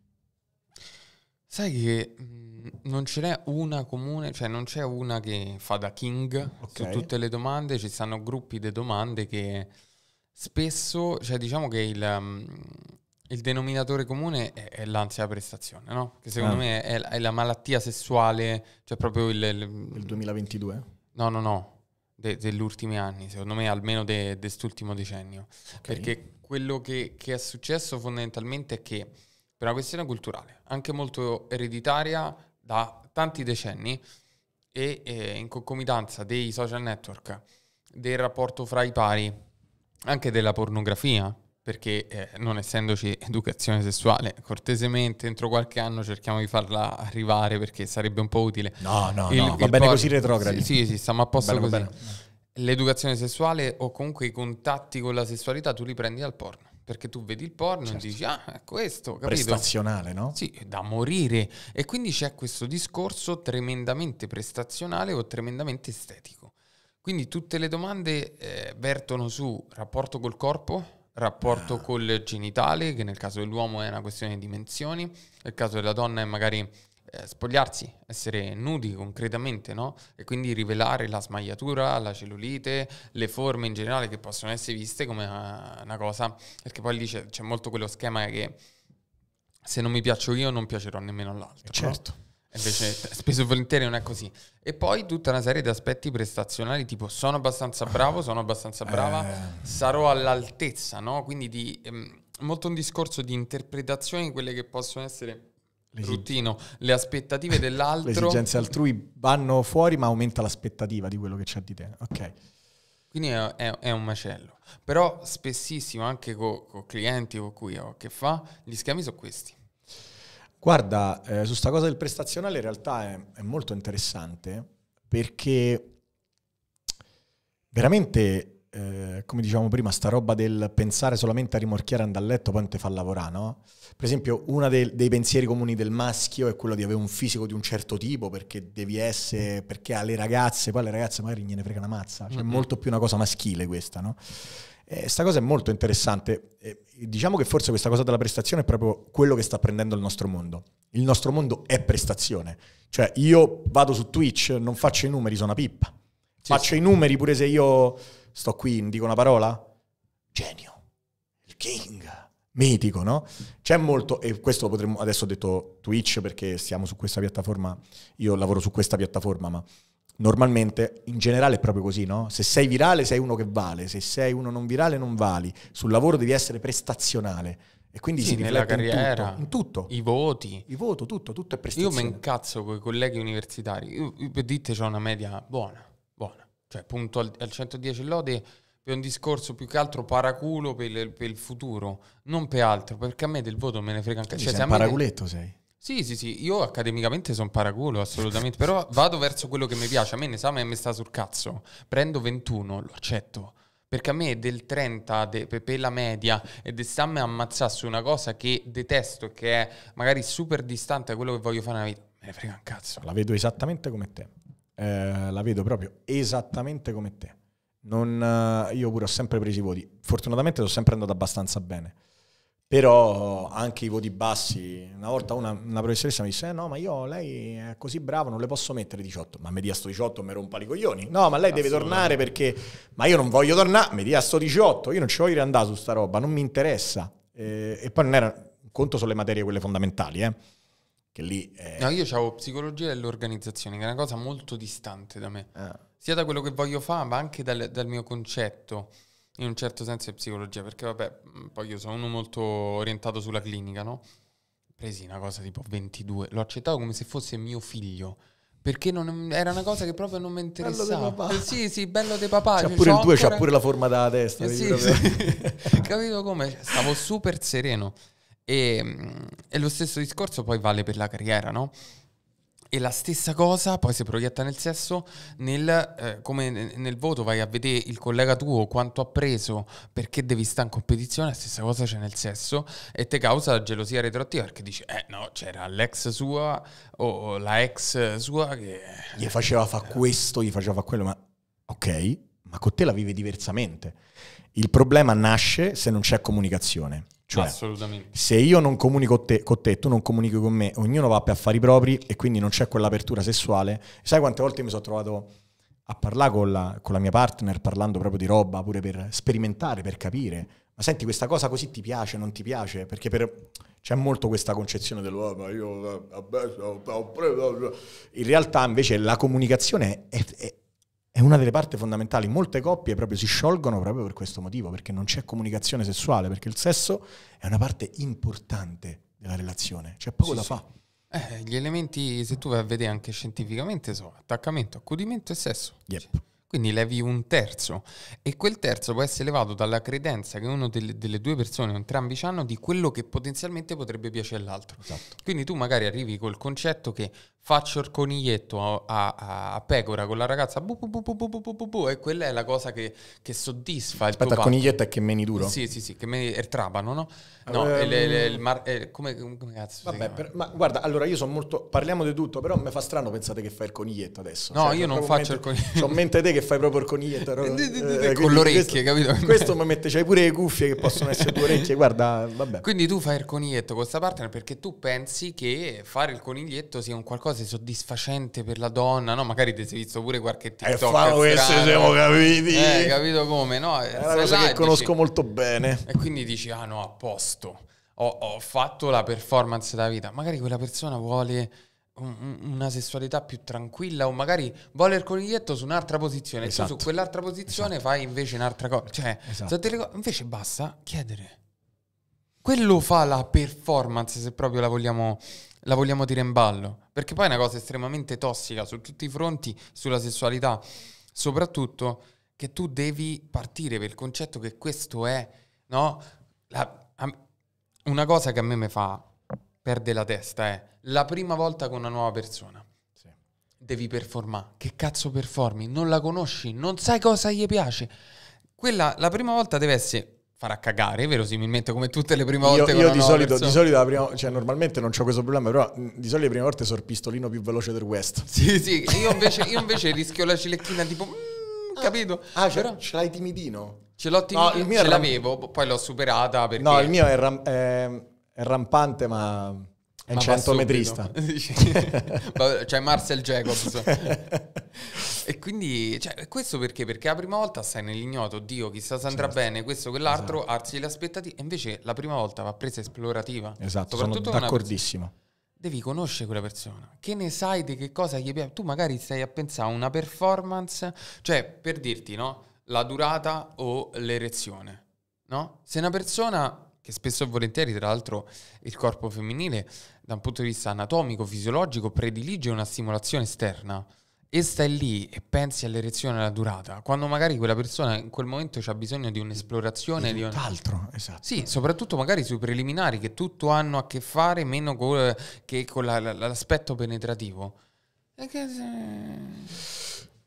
Sai che mhmm, non ce n'è una comune, cioè non c'è una che fa da king okay. su tutte le domande, ci stanno gruppi di domande che spesso, cioè diciamo che il, mhmm, il denominatore comune è, è l'ansia prestazione, no? Che secondo ah. me è, è, la malattia sessuale, cioè proprio il... Il, il 2022? No, no, no, de, degli ultimi anni, secondo me almeno di de, quest'ultimo decennio. Okay. Perché quello che, che, è successo fondamentalmente è che per una questione culturale, anche molto ereditaria da tanti decenni e, e in concomitanza dei social network, del rapporto fra i pari, anche della pornografia, perché eh, non essendoci educazione sessuale, cortesemente entro qualche anno cerchiamo di farla arrivare perché sarebbe un po' utile. No, no, il, no. va bene pod... così retrogradi. Sì, sì, sì stiamo posto bello, così. Bello. L'educazione sessuale o comunque i contatti con la sessualità tu li prendi dal porno. Perché tu vedi il porno certo. e dici, ah, è questo, capito? Prestazionale, no? Sì, da morire. E quindi c'è questo discorso tremendamente prestazionale o tremendamente estetico. Quindi tutte le domande eh, vertono su rapporto col corpo, rapporto ah. col genitale, che nel caso dell'uomo è una questione di dimensioni, nel caso della donna è magari eh, spogliarsi, essere nudi concretamente, no? E quindi rivelare la smagliatura, la cellulite, le forme in generale che possono essere viste come una, eh, una cosa, perché poi lì c'è, c'è, molto quello schema che se non mi piaccio io non piacerò nemmeno all'altro. Certo. No? Invece cioè, spesso e volentieri non è così. E poi tutta una serie di aspetti prestazionali tipo sono abbastanza bravo, sono abbastanza brava, eh. sarò all'altezza, no? Quindi di, ehm, molto un discorso di interpretazioni di quelle che possono essere routine, le aspettative dell'altro. le esigenze altrui vanno fuori ma aumenta l'aspettativa di quello che c'è di te. Ok. Quindi è, è, è, un macello. Però spessissimo anche con co clienti con cui ho a che fa, gli schemi sono questi. Guarda, eh, su sta cosa del prestazionale in realtà è, è molto interessante perché veramente, eh, come dicevamo prima, sta roba del pensare solamente a rimorchiare andando a letto poi non ti fa lavorare, no? Per esempio, uno dei, dei, pensieri comuni del maschio è quello di avere un fisico di un certo tipo perché devi essere, perché alle ragazze, poi alle ragazze magari gliene frega una mazza, cioè mm-hmm. è molto più una cosa maschile questa, no? Eh, sta cosa è molto interessante. Eh, diciamo che forse questa cosa della prestazione è proprio quello che sta prendendo il nostro mondo. Il nostro mondo è prestazione. Cioè io vado su Twitch, non faccio i numeri, sono una pippa. Sì, faccio sì. i numeri pure se io sto qui, dico una parola. Genio. Il king. Mitico, no? C'è molto, e questo lo potremmo, adesso ho detto Twitch perché siamo su questa piattaforma, io lavoro su questa piattaforma, ma normalmente in generale è proprio così, no? Se sei virale sei uno che vale, se sei uno non virale non vali. Sul lavoro devi essere prestazionale. E quindi sì, si nella carriera, in tutto, in tutto, I voti. I voto, tutto, tutto è prestazione. Io mi incazzo con i colleghi universitari. Io, io dite c'è una media buona, buona. Cioè punto al, al 110 lode per un discorso più che altro paraculo per il, per il futuro, non per altro, perché a me del voto me ne frega anche. Cioè, sei un paraculetto me... sei. Sì, sì, sì, io accademicamente sono paraculo, assolutamente, però vado verso quello che mi piace, a me in esame mi sta sul cazzo, prendo 21, lo accetto, perché a me del 30 de, per la media e di starmi ammazzare su una cosa che detesto e che è magari super distante da quello che voglio fare nella vita, me ne frega un cazzo. La vedo esattamente come te, eh, la vedo proprio esattamente come te. Non, eh, io pure ho sempre preso i voti, fortunatamente sono sempre andato abbastanza bene però anche i voti bassi, una volta una, una professoressa mi disse, eh no, ma io, lei è così brava, non le posso mettere 18. Ma mi dia sto 18, mi rompa i coglioni. No, ma lei deve tornare perché, ma io non voglio tornare, mi dia sto 18, io non ci voglio andare su sta roba, non mi interessa. Eh, e poi non era, conto sulle materie quelle fondamentali, eh che lì è... Eh, no, io avevo psicologia e l'organizzazione, che è una cosa molto distante da me, ah. sia da quello che voglio fare, ma anche dal, dal mio concetto in un certo senso è psicologia, perché vabbè, mm, poi io sono uno molto orientato sulla clinica, no? Presi una cosa tipo 22, l'ho accettato come se fosse mio figlio. Perché non, era una cosa che proprio non mi interessava. Bello eh, sì, sì, bello di papà. C'ha cioè, pure il 2, ancora... c'ha pure la forma della testa. Eh, sì, sì. [LAUGHS] Capito come? Stavo super sereno. E, mm, e lo stesso discorso poi vale per la carriera, no? E la stessa cosa poi si proietta nel sesso, nel, eh, come nel voto vai a vedere il collega tuo quanto ha preso perché devi stare in competizione, la stessa cosa c'è nel sesso e te causa la gelosia retroattiva perché dici eh no c'era l'ex sua o la ex sua che... Gli faceva fa eh. questo, gli faceva fa quello, ma ok, ma con te la vive diversamente. Il problema nasce se non c'è comunicazione. Cioè, Assolutamente. se io non comunico te, con te, tu non comunichi con me, ognuno va per affari propri e quindi non c'è quell'apertura sessuale. Sai quante volte mi sono trovato a parlare con la, con la mia partner, parlando proprio di roba, pure per sperimentare, per capire. Ma senti, questa cosa così ti piace, non ti piace? Perché per, c'è molto questa concezione dell'uomo, oh, ah, io... In realtà invece la comunicazione è, è è una delle parti fondamentali. Molte coppie proprio si sciolgono proprio per questo motivo, perché non c'è comunicazione sessuale, perché il sesso è una parte importante della relazione, c'è poco sì, da sì. fare. Eh, gli elementi, se tu vai a vedere anche scientificamente, sono attaccamento, accudimento e sesso. Yep. Cioè, quindi levi un terzo e quel terzo può essere levato dalla credenza che uno delle, delle due persone, entrambi hanno, di quello che potenzialmente potrebbe piacere all'altro. Esatto. Quindi tu magari arrivi col concetto che faccio il coniglietto a, a, a, pecora con la ragazza bu, bu, bu, e quella è la cosa che, che soddisfa il aspetta il coniglietto è che meni duro sì sì sì che meni il trabano no? Ah, no um, ehm, le, le, il mar, eh, come, come, cazzo vabbè per, ma guarda allora io sono molto parliamo di tutto però mi fa strano pensate che fai il coniglietto adesso no cioè, io non faccio mente, il coniglietto ho in mente te che fai proprio il coniglietto però, [LAUGHS] eh, con le orecchie capito? [LAUGHS] questo mi mette c'hai pure le cuffie che possono essere tue orecchie guarda vabbè quindi tu fai il coniglietto con questa partner perché tu pensi che fare il coniglietto sia un qualcosa qualcosa di soddisfacente per la donna, no? Magari ti sei visto pure qualche eh, TikTok. E fa questo siamo capiti. Eh, capito come, no? È una cosa che dici, conosco molto bene. E quindi dici, ah no, a posto, ho, ho fatto la performance della vita. Magari quella persona vuole una sessualità più tranquilla o magari vuole il coniglietto su un'altra posizione esatto. tu su esatto. quell'altra posizione esatto. fai invece un'altra cosa cioè esatto. co- invece basta chiedere quello fa la performance se proprio la vogliamo, la vogliamo, dire in ballo perché poi è una cosa estremamente tossica su tutti i fronti, sulla sessualità, soprattutto che tu devi partire per il concetto che questo è, no? La, una cosa che a me mi fa perdere la testa è la prima volta con una nuova persona. Devi performare. Che cazzo performi? Non la conosci, non sai cosa gli piace. Quella, la prima volta deve essere farà cagare verosimilmente come tutte le prime volte io, io di, solito, di, solito, la prima cioè normalmente non ho questo problema però mm, di solito le prime volte sono il pistolino più veloce del West [LAUGHS] sì sì io invece, io invece rischio la cilecchina tipo mm, ah, capito ah cioè, però... ce l'hai timidino ce l'ho timidino no, il mio ce ram... l'avevo poi l'ho superata perché... no il mio è, ram... è... è rampante ma è un centometrista. [LAUGHS] cioè Marcel Jacobs. [LAUGHS] e quindi, cioè, questo perché? Perché la prima volta stai nell'ignoto, oddio, chissà se andrà certo. bene, questo, quell'altro, esatto. alzi le aspettative. E invece la prima volta va presa esplorativa. Esatto, sono d'accordissimo. Devi conoscere quella persona. Che ne sai di che cosa gli piace? Tu magari stai a pensare a una performance, cioè per dirti, no? La durata o l'erezione, no? Se una persona che spesso e volentieri, tra l'altro, il corpo femminile, da un punto di vista anatomico, fisiologico, predilige una stimolazione esterna e stai lì e pensi all'erezione e alla durata, quando magari quella persona in quel momento ha bisogno di un'esplorazione di un... esatto. Sì, soprattutto magari sui preliminari che tutto hanno a che fare meno con, che con la, l'aspetto penetrativo. Che...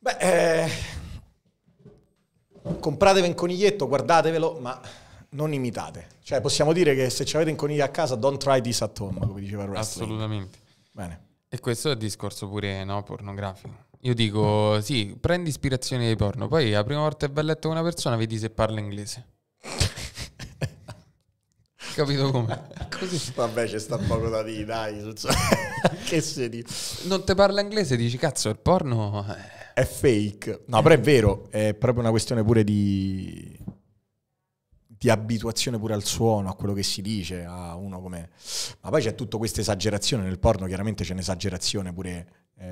Beh, eh... compratevi un coniglietto, guardatevelo, ma non imitate. Cioè, possiamo dire che se ci avete coniglio a casa, don't try this at home, come diceva il Assolutamente. Bene. E questo è il discorso pure no, pornografico. Io dico, sì, prendi ispirazione di porno, poi la prima volta che vai a letto con una persona vedi se parla inglese. [LAUGHS] Capito come? Così. Vabbè, c'è sta poco da dire, dai. [LAUGHS] che se di... Non te parla inglese, dici cazzo, il porno... È fake. No, però è vero, è proprio una questione pure di di abituazione pure al suono, a quello che si dice, a uno come... Ma poi c'è tutta questa esagerazione nel porno, chiaramente c'è un'esagerazione pure eh,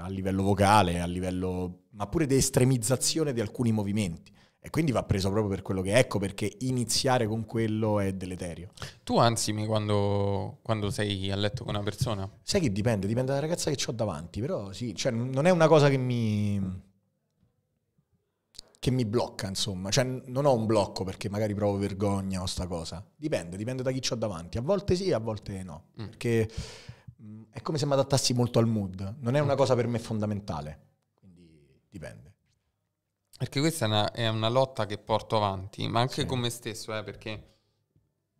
a livello vocale, a livello... ma pure di estremizzazione di alcuni movimenti. E quindi va preso proprio per quello che è, ecco perché iniziare con quello è deleterio. Tu ansimi quando, quando sei a letto con una persona? Sai che dipende, dipende dalla ragazza che ho davanti, però sì, cioè non è una cosa che mi che mi blocca, insomma. Cioè, non ho un blocco perché magari provo vergogna o sta cosa. Dipende, dipende da chi ho davanti. A volte sì, a volte no. Mm. Perché mh, mm, è come se mi adattassi molto al mood. Non è una mm. cosa per me fondamentale. Quindi dipende. Perché questa è una, è una lotta che porto avanti, ma anche sì. con me stesso, eh, perché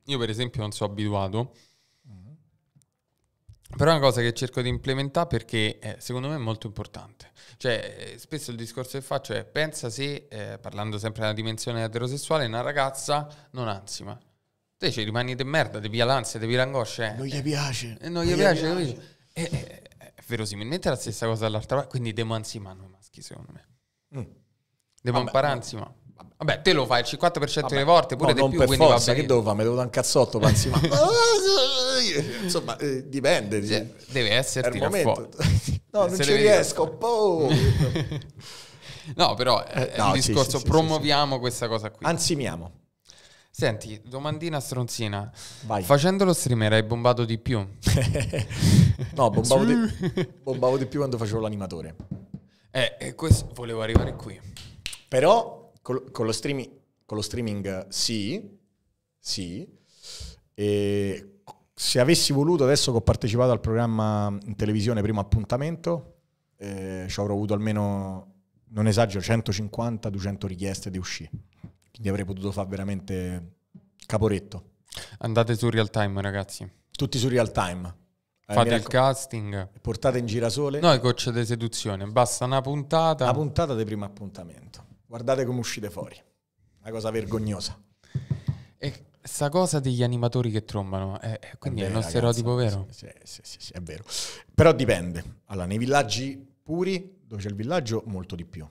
io per esempio non sono abituato però è una cosa che cerco di implementare perché eh, secondo me è molto importante. Cioè, eh, spesso il discorso che faccio è pensa se, eh, parlando sempre della dimensione eterosessuale, una ragazza non ansima. Te ci rimani di merda, devi l'ansia, devi l'angoscia. Eh. Non gli piace. Eh, non gli, non piace, piace. È, è, eh, eh, è, verosimilmente la stessa cosa dall'altra parte, quindi devo ansimare noi maschi, secondo me. Mm. Devo imparare a ansimare. Vabbè, te lo fai il 50% Vabbè, delle volte, pure no, non più, per forza, che devo fare? Mi devo dare un cazzotto, ma... [LAUGHS] [LAUGHS] Insomma, eh, dipende. Cioè, deve esserti un momento. [LAUGHS] no, eh, non ci riesco. Boh. no, però eh, eh no, il sì, discorso sì, promuoviamo sì, questa cosa qui. Anzimiamo. Senti, domandina stronzina. Vai. Facendo lo streamer hai bombato di più? no, bombavo di, bombavo di più quando facevo l'animatore. Eh, eh questo, volevo arrivare qui. Però con, con, lo, streaming, con lo streaming sì, sì. E se avessi voluto, adesso che ho partecipato al programma in televisione Primo Appuntamento, eh, ci avrò avuto almeno, non esagero, 150-200 richieste di uscì. Quindi avrei potuto fare veramente caporetto. Andate su real time, ragazzi. Tutti su real time. Eh, Fate il casting. Portate in girasole. No, il coach di seduzione. Basta una puntata. Una puntata di primo appuntamento guardate come uscite fuori. Una cosa vergognosa. E sta cosa degli animatori che trombano, eh, eh quindi è, uno stereotipo vero? Sì, sì, sì, sì, è vero. Però dipende. Allora, nei villaggi puri, dove c'è il villaggio, molto di più.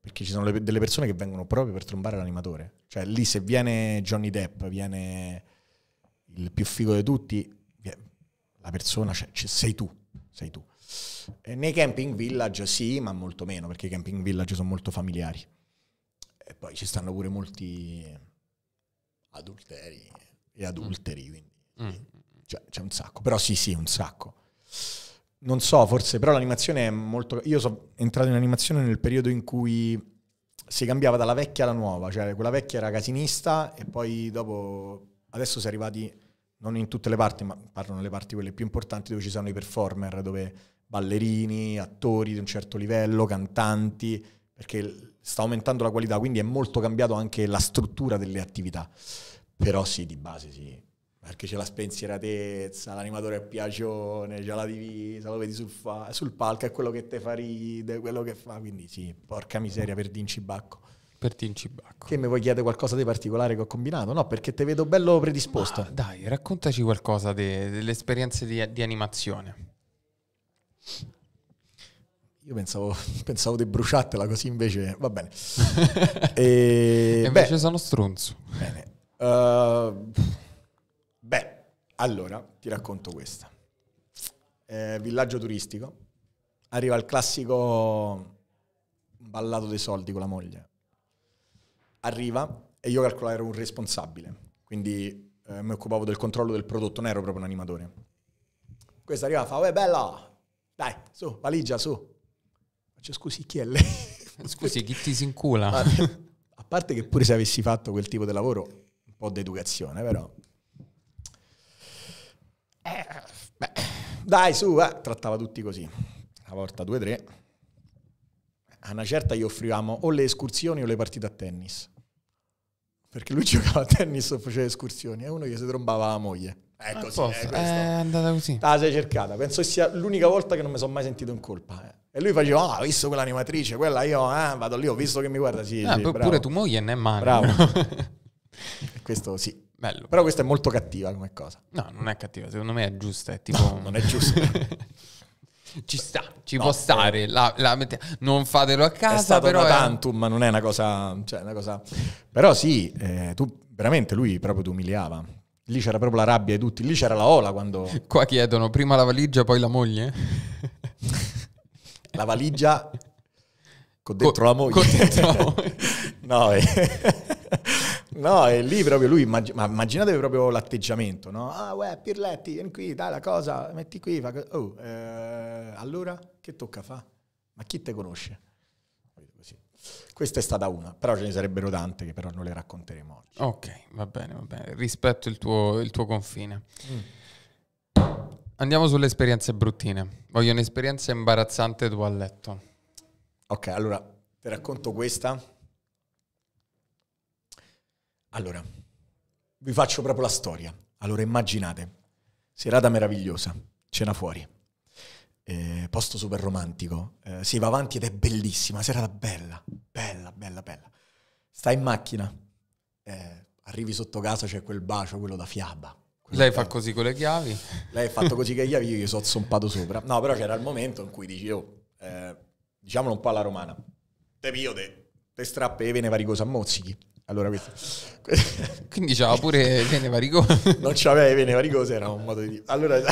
Perché ci sono le, delle persone che vengono proprio per trombare l'animatore. Cioè, lì se viene Johnny Depp, viene il più figo di tutti, la persona, cioè, sei tu, sei tu. E nei camping village sì, ma molto meno, perché i camping village sono molto familiari. Poi ci stanno pure molti adulteri e adulteri, mm. quindi mm. Cioè, c'è un sacco. Però sì, sì, un sacco. Non so, forse, però l'animazione è molto... Io sono entrato in animazione nel periodo in cui si cambiava dalla vecchia alla nuova, cioè quella vecchia era casinista e poi dopo... Adesso si è arrivati non in tutte le parti, ma parlano le parti quelle più importanti dove ci sono i performer, dove ballerini, attori di un certo livello, cantanti, perché sta aumentando la qualità, quindi è molto cambiato anche la struttura delle attività. Però sì, di base sì, perché c'è la spensieratezza, l'animatore è piacione, c'è la divisa, lo vedi sul, fa- sul palco, è quello che te fa ridere, quello che fa, quindi sì, porca miseria per Dincibacco. Per Bacco. Che mi vuoi chiedere qualcosa di particolare che ho combinato? No, perché te vedo bello predisposto. Ma dai, raccontaci qualcosa de- delle esperienze di, di animazione. Io pensavo, [LAUGHS] pensavo di bruciartela così invece va bene. [LAUGHS] e, invece beh, sono stronzo. Bene. Uh, beh, allora ti racconto questa. Eh, villaggio turistico. Arriva il classico ballato dei soldi con la moglie. Arriva e io calcolo ero un responsabile, quindi eh, mi occupavo del controllo del prodotto, non ero proprio un animatore. Questa arriva e fa, uè eh, bella, dai, su, valigia, su, cioè, scusi, chi è lei? [LAUGHS] Scusi, chi ti si incula? Ah, eh, a parte che pure se avessi fatto quel tipo di lavoro, un po' d'educazione, però... Eh, beh, dai, su, eh. trattava tutti così. A volta, due, tre. A una certa gli offrivamo o le escursioni o le partite a tennis. Perché lui [LAUGHS] giocava a tennis o faceva escursioni. E uno gli si trombava la moglie. È così, è, è, andata così. La sei cercata. Penso che sia l'unica volta che non mi sono mai sentito in colpa. Eh. E lui faceva, ah, oh, ho visto quell'animatrice, quella io, eh, vado lì, ho visto che mi guarda, sì, ah, sì Pure tu moglie non è male. Bravo. [LAUGHS] questo sì. Bello. Però questa è molto cattiva come cosa. No, non è cattiva, secondo me è giusta, è tipo... No, non è giusta. [LAUGHS] ci sta, ci no, può eh. stare. La, la Non fatelo a casa. È stato però tantum, ma non è una cosa. Cioè una cosa... Però sì, eh, tu veramente lui proprio ti umiliava. Lì c'era proprio la rabbia di tutti, lì c'era la ola quando... Qua chiedono prima la valigia, poi la moglie. la valigia con dentro Co- la moglie. Con dentro la moglie. [LAUGHS] no, e... Eh. no, e lì proprio lui, immag- ma immaginatevi proprio l'atteggiamento, no? Ah, uè, Pirletti, vieni qui, dai la cosa, metti qui. Co- oh, eh, allora che tocca fa? Ma chi te conosce? Questa è stata una, però ce ne sarebbero tante che però non le racconteremo oggi. Ok, va bene, va bene. Rispetto il tuo, il tuo confine. Mm. Andiamo sulle esperienze bruttine. Voglio un'esperienza imbarazzante tu a letto. Ok, allora, ti racconto questa. Allora, vi faccio proprio la storia. Allora, immaginate, serata meravigliosa, cena fuori eh, posto super romantico, eh, si va avanti ed è bellissima, la serata bella, bella, bella, bella. Stai in macchina, eh, arrivi sotto casa, c'è quel bacio, quello da fiaba. Quello Lei fa così con le chiavi? Lei ha fatto così con le chiavi, [LAUGHS] io gli sono zompato sopra. No, però c'era il momento in cui dici, oh, eh, diciamolo un po' alla romana, te pio, te, te strappe e vene varicosa a mozzichi. Allora, questo. Quindi c'aveva pure [LAUGHS] vene varicose. non c'aveva vene varicose, era un modo di dire. Allora... [LAUGHS]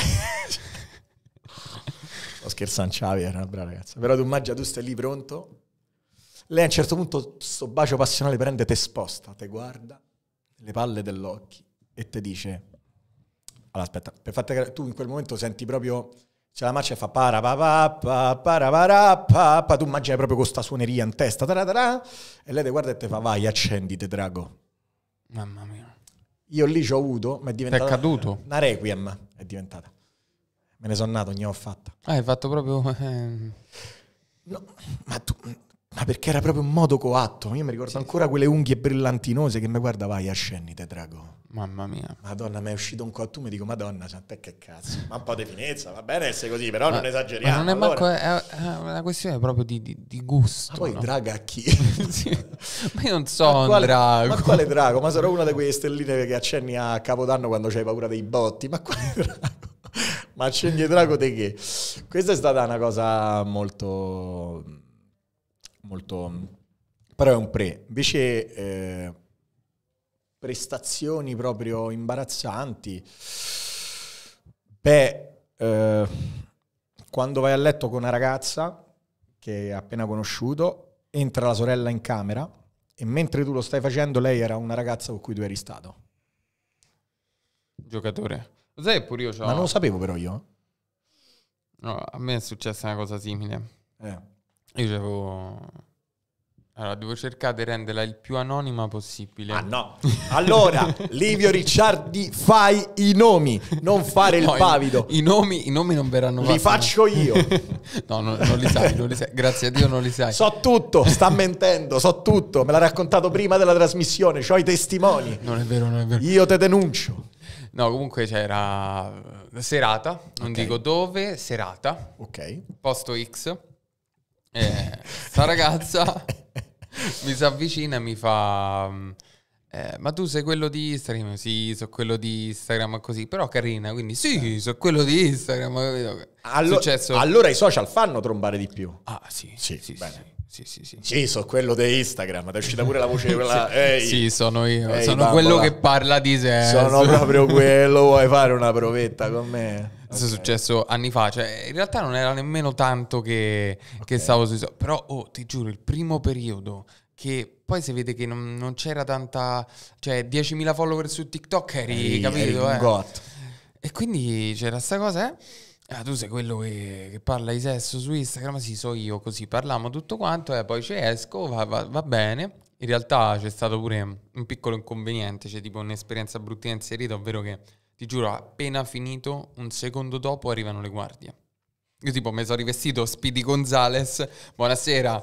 scherzando, Xavi era una brava ragazza. Però tu immagina, tu stai lì pronto. Lei a un certo punto, sto bacio passionale prende, te sposta, te guarda, le palle dell'occhio e te dice... Allora aspetta, per farti tu in quel momento senti proprio... C'è la marcia e fa para pa para para tu immagini proprio con sta suoneria in testa tararara, e lei ti guarda e ti fa vai accenditi drago mamma mia io lì ci ho avuto ma è diventata è caduto. una requiem è diventata Me ne sono nato, ne ho fatta. Ah, hai fatto proprio... [LAUGHS] Ehm... No, ma, tu, ma perché era proprio un modo coatto. Io mi ricordo sì, ancora sì. quelle unghie brillantinose che mi guarda, vai a scendite, Drago. Mamma mia. Madonna, mi è uscito un coatto, mi dico, madonna, te che cazzo. Ma un po' di finezza, va bene essere così, però ma, non esageriamo. non è allora. manco, è, è, una questione proprio di, di, di gusto. Ma poi no? draga a chi? [LAUGHS] sì. Ma io non so ma quale, drago. Ma quale drago? Ma sarò una di quelle stelline che accenni a Capodanno quando c'hai paura dei botti. Ma quale [LAUGHS] drago? ma c'è scegli Drago di che? Questa è stata una cosa molto... molto... però è un pre. Invece eh, prestazioni proprio imbarazzanti. Beh, eh, quando vai a letto con una ragazza che hai appena conosciuto, entra la sorella in camera e mentre tu lo stai facendo lei era una ragazza con cui tu eri stato. Giocatore. Lo sai pure io c'ho... Ma non lo sapevo però io. No, a me è successa una cosa simile. Eh. Io avevo... Allora, devo cercare di renderla il più anonima possibile. Ah no! Allora, Livio Ricciardi, fai i nomi, non fare il pavido. I, i, nomi, I nomi non verranno mai. Li faccio io. [LAUGHS] no, no, non li sai, non li sai. Grazie a Dio non li sai. So tutto, sta mentendo, so tutto. Me l'ha raccontato prima della trasmissione, ho i testimoni. Non è vero, non è vero. Io te denuncio. No, comunque c'era eh, serata, non okay. dico dove, serata. Ok. Posto X. Eh, ragazza [LAUGHS] mi si avvicina e mi fa... Mm, eh, ma tu sei quello di Instagram? Sì, so quello di Instagram così, però carina, quindi sì, eh. so quello di Instagram. Allo- Successo... Allora i social fanno trombare di più. Ah sì, sì, sì, sì, sì. Sì, sì, sì. Sì, sono quello di Instagram, ti è uscita pure la voce quella. [LAUGHS] Ehi, sì, sono io, ehi, sono bambola. quello che parla di sé. Sono proprio [LAUGHS] quello, vuoi fare una provetta con me? Questo okay. è successo anni fa, cioè in realtà non era nemmeno tanto che, okay. che stavo sui social, però oh, ti giuro, il primo periodo che poi si vede che non, non c'era tanta, cioè 10.000 follower su TikTok eri, ehi, capito? Eri eh. E quindi c'era sta cosa, eh? Ah, tu sei quello che, che, parla di sesso su Instagram? Sì, so io, così parliamo tutto quanto e eh, poi ci esco, va, va, va, bene. In realtà c'è stato pure un piccolo inconveniente, c'è tipo un'esperienza bruttina inserita, ovvero che, ti giuro, appena finito, un secondo dopo arrivano le guardie. Io tipo mi sono rivestito Speedy Gonzales, buonasera.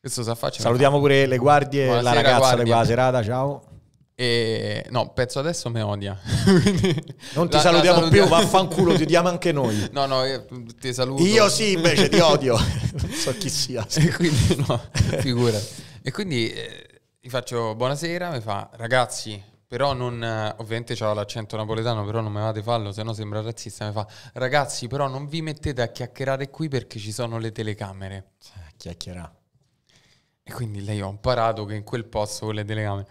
Questo sa faccia. Salutiamo pure le guardie, buonasera, la ragazza guardia. serata, ciao. E no, pezzo adesso mi odia. [LAUGHS] non ti la, salutiamo la più, vaffanculo, ti odiamo anche noi. [LAUGHS] No, no, io ti saluto. Io sì, invece ti odio. [LAUGHS] non so chi sia. E quindi no, figura. E quindi eh, gli faccio buonasera, mi fa "Ragazzi, però non ovviamente c'ha l'accento napoletano, però non mi fate fallo, se no sembra razzista". Mi fa "Ragazzi, però non vi mettete a chiacchierare qui perché ci sono le telecamere". Cioè, chiacchierà. E quindi lei ho imparato che in quel posto con le telecamere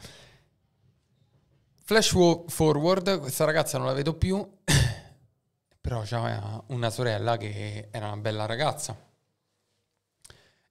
Flash forward, questa ragazza non la vedo più, [COUGHS] però c'era una sorella che era una bella ragazza.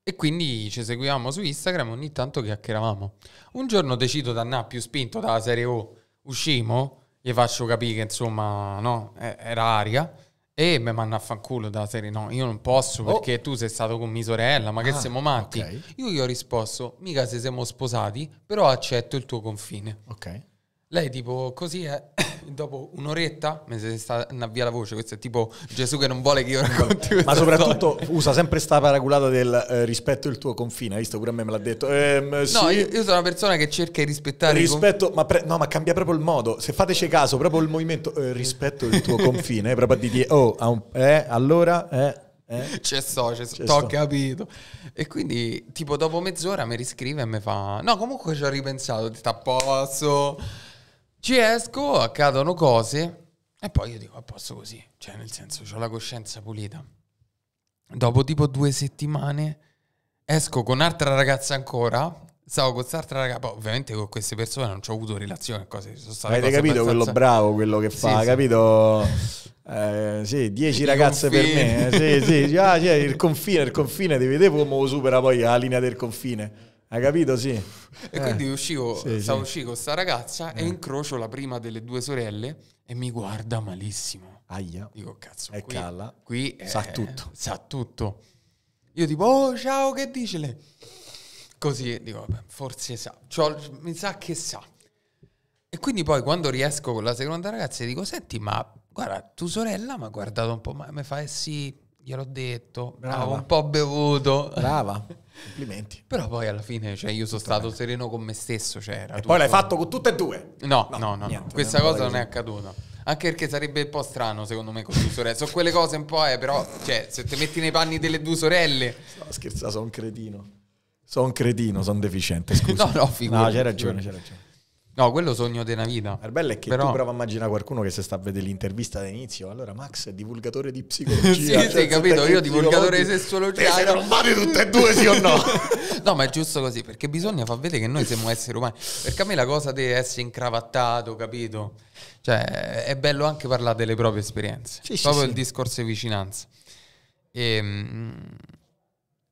E quindi ci seguivamo su Instagram ogni tanto chiacchieravamo. Un giorno decido di andare più spinto dalla serie O, uscimo, gli faccio capire che insomma no, era aria. E mi manda a fanculo dalla serie, no, io non posso oh. perché oh. tu sei stato con mia sorella, ma ah, che siamo matti? Okay. Io gli ho risposto, mica se siamo sposati, però accetto il tuo confine. Ok. Lei tipo così è, [COUGHS] dopo un'oretta, Mi si sta via la voce, questo è tipo Gesù che non vuole che io racconti Ma soprattutto storia. usa sempre sta paraculata del eh, rispetto il tuo confine, hai visto pure a me me l'ha detto. Ehm, sì. No, io, io, sono una persona che cerca di rispettare... Rispetto, ma, pre- no, ma cambia proprio il modo, se fateci caso, proprio il movimento eh, rispetto il tuo confine, proprio di dire, oh, un, eh, allora... Eh. Eh? C'è so, c'è so, t'ho capito. E quindi, tipo, dopo mezz'ora mi riscrive e mi fa: No, comunque ci ho ripensato, ti a posto. Ci esco, accadono cose e poi io dico a posto così, cioè nel senso ho la coscienza pulita. Dopo tipo due settimane esco con un'altra ragazza ancora, stavo con quest'altra ragazza, ovviamente con queste persone non ho avuto relazione, cose, sono state Avete capito abbastanza... quello bravo, quello che fa, sì, capito? Sì. Eh, sì, 10 ragazze confini. per me. Eh, sì, sì, ah, cioè, il confine, il confine, devi vedere come supera poi la linea del confine. Hai capito? Sì. E eh. quindi uscivo, sì, stavo sì. uscì con questa ragazza eh. e incrocio la prima delle due sorelle e mi guarda malissimo. Aia. Dico, cazzo, è qui, calla. Qui eh, sa tutto. Sa tutto. Io tipo, oh, ciao, che dice lei? Così, dico, vabbè, forse sa. Cioè, mi sa che sa. E quindi poi quando riesco con la seconda ragazza dico, senti, ma guarda, tu sorella mi ha guardato un po', ma mi fa, eh sì, gliel'ho detto, Ho un po' bevuto. Brava, [LAUGHS] complimenti. Però poi alla fine cioè, io sono stato bene. sereno con me stesso. Cioè, e tutto... poi l'hai fatto con tutte e due? No, no, no, no, niente, no. questa non cosa non è accaduta. Anche perché sarebbe un po' strano, secondo me, con due sorelle. Sono quelle cose un po', eh, però, cioè, se ti metti nei panni delle due sorelle... No, scherza, sono un cretino. Sono un cretino, sono deficiente, scusa. [LAUGHS] no, no, figurati. No, c'hai ragione, c'hai ragione. No, quello sogno della vita. Il bello è che Però... tu prova a immaginare qualcuno che se sta a vedere l'intervista da inizio. Allora, Max è divulgatore di [LAUGHS] psicologia. sì, cioè, sì, capito, io divulgatore di sessologia. Te eh, trombate tutte e due, sì o no? [LAUGHS] no, ma è giusto così, perché bisogna far vedere che noi siamo esseri umani. Perché a me la cosa di essere incravattato, capito? Cioè, è bello anche parlare delle proprie esperienze. Sì, proprio sì, il sì. discorso di vicinanza. Ehm.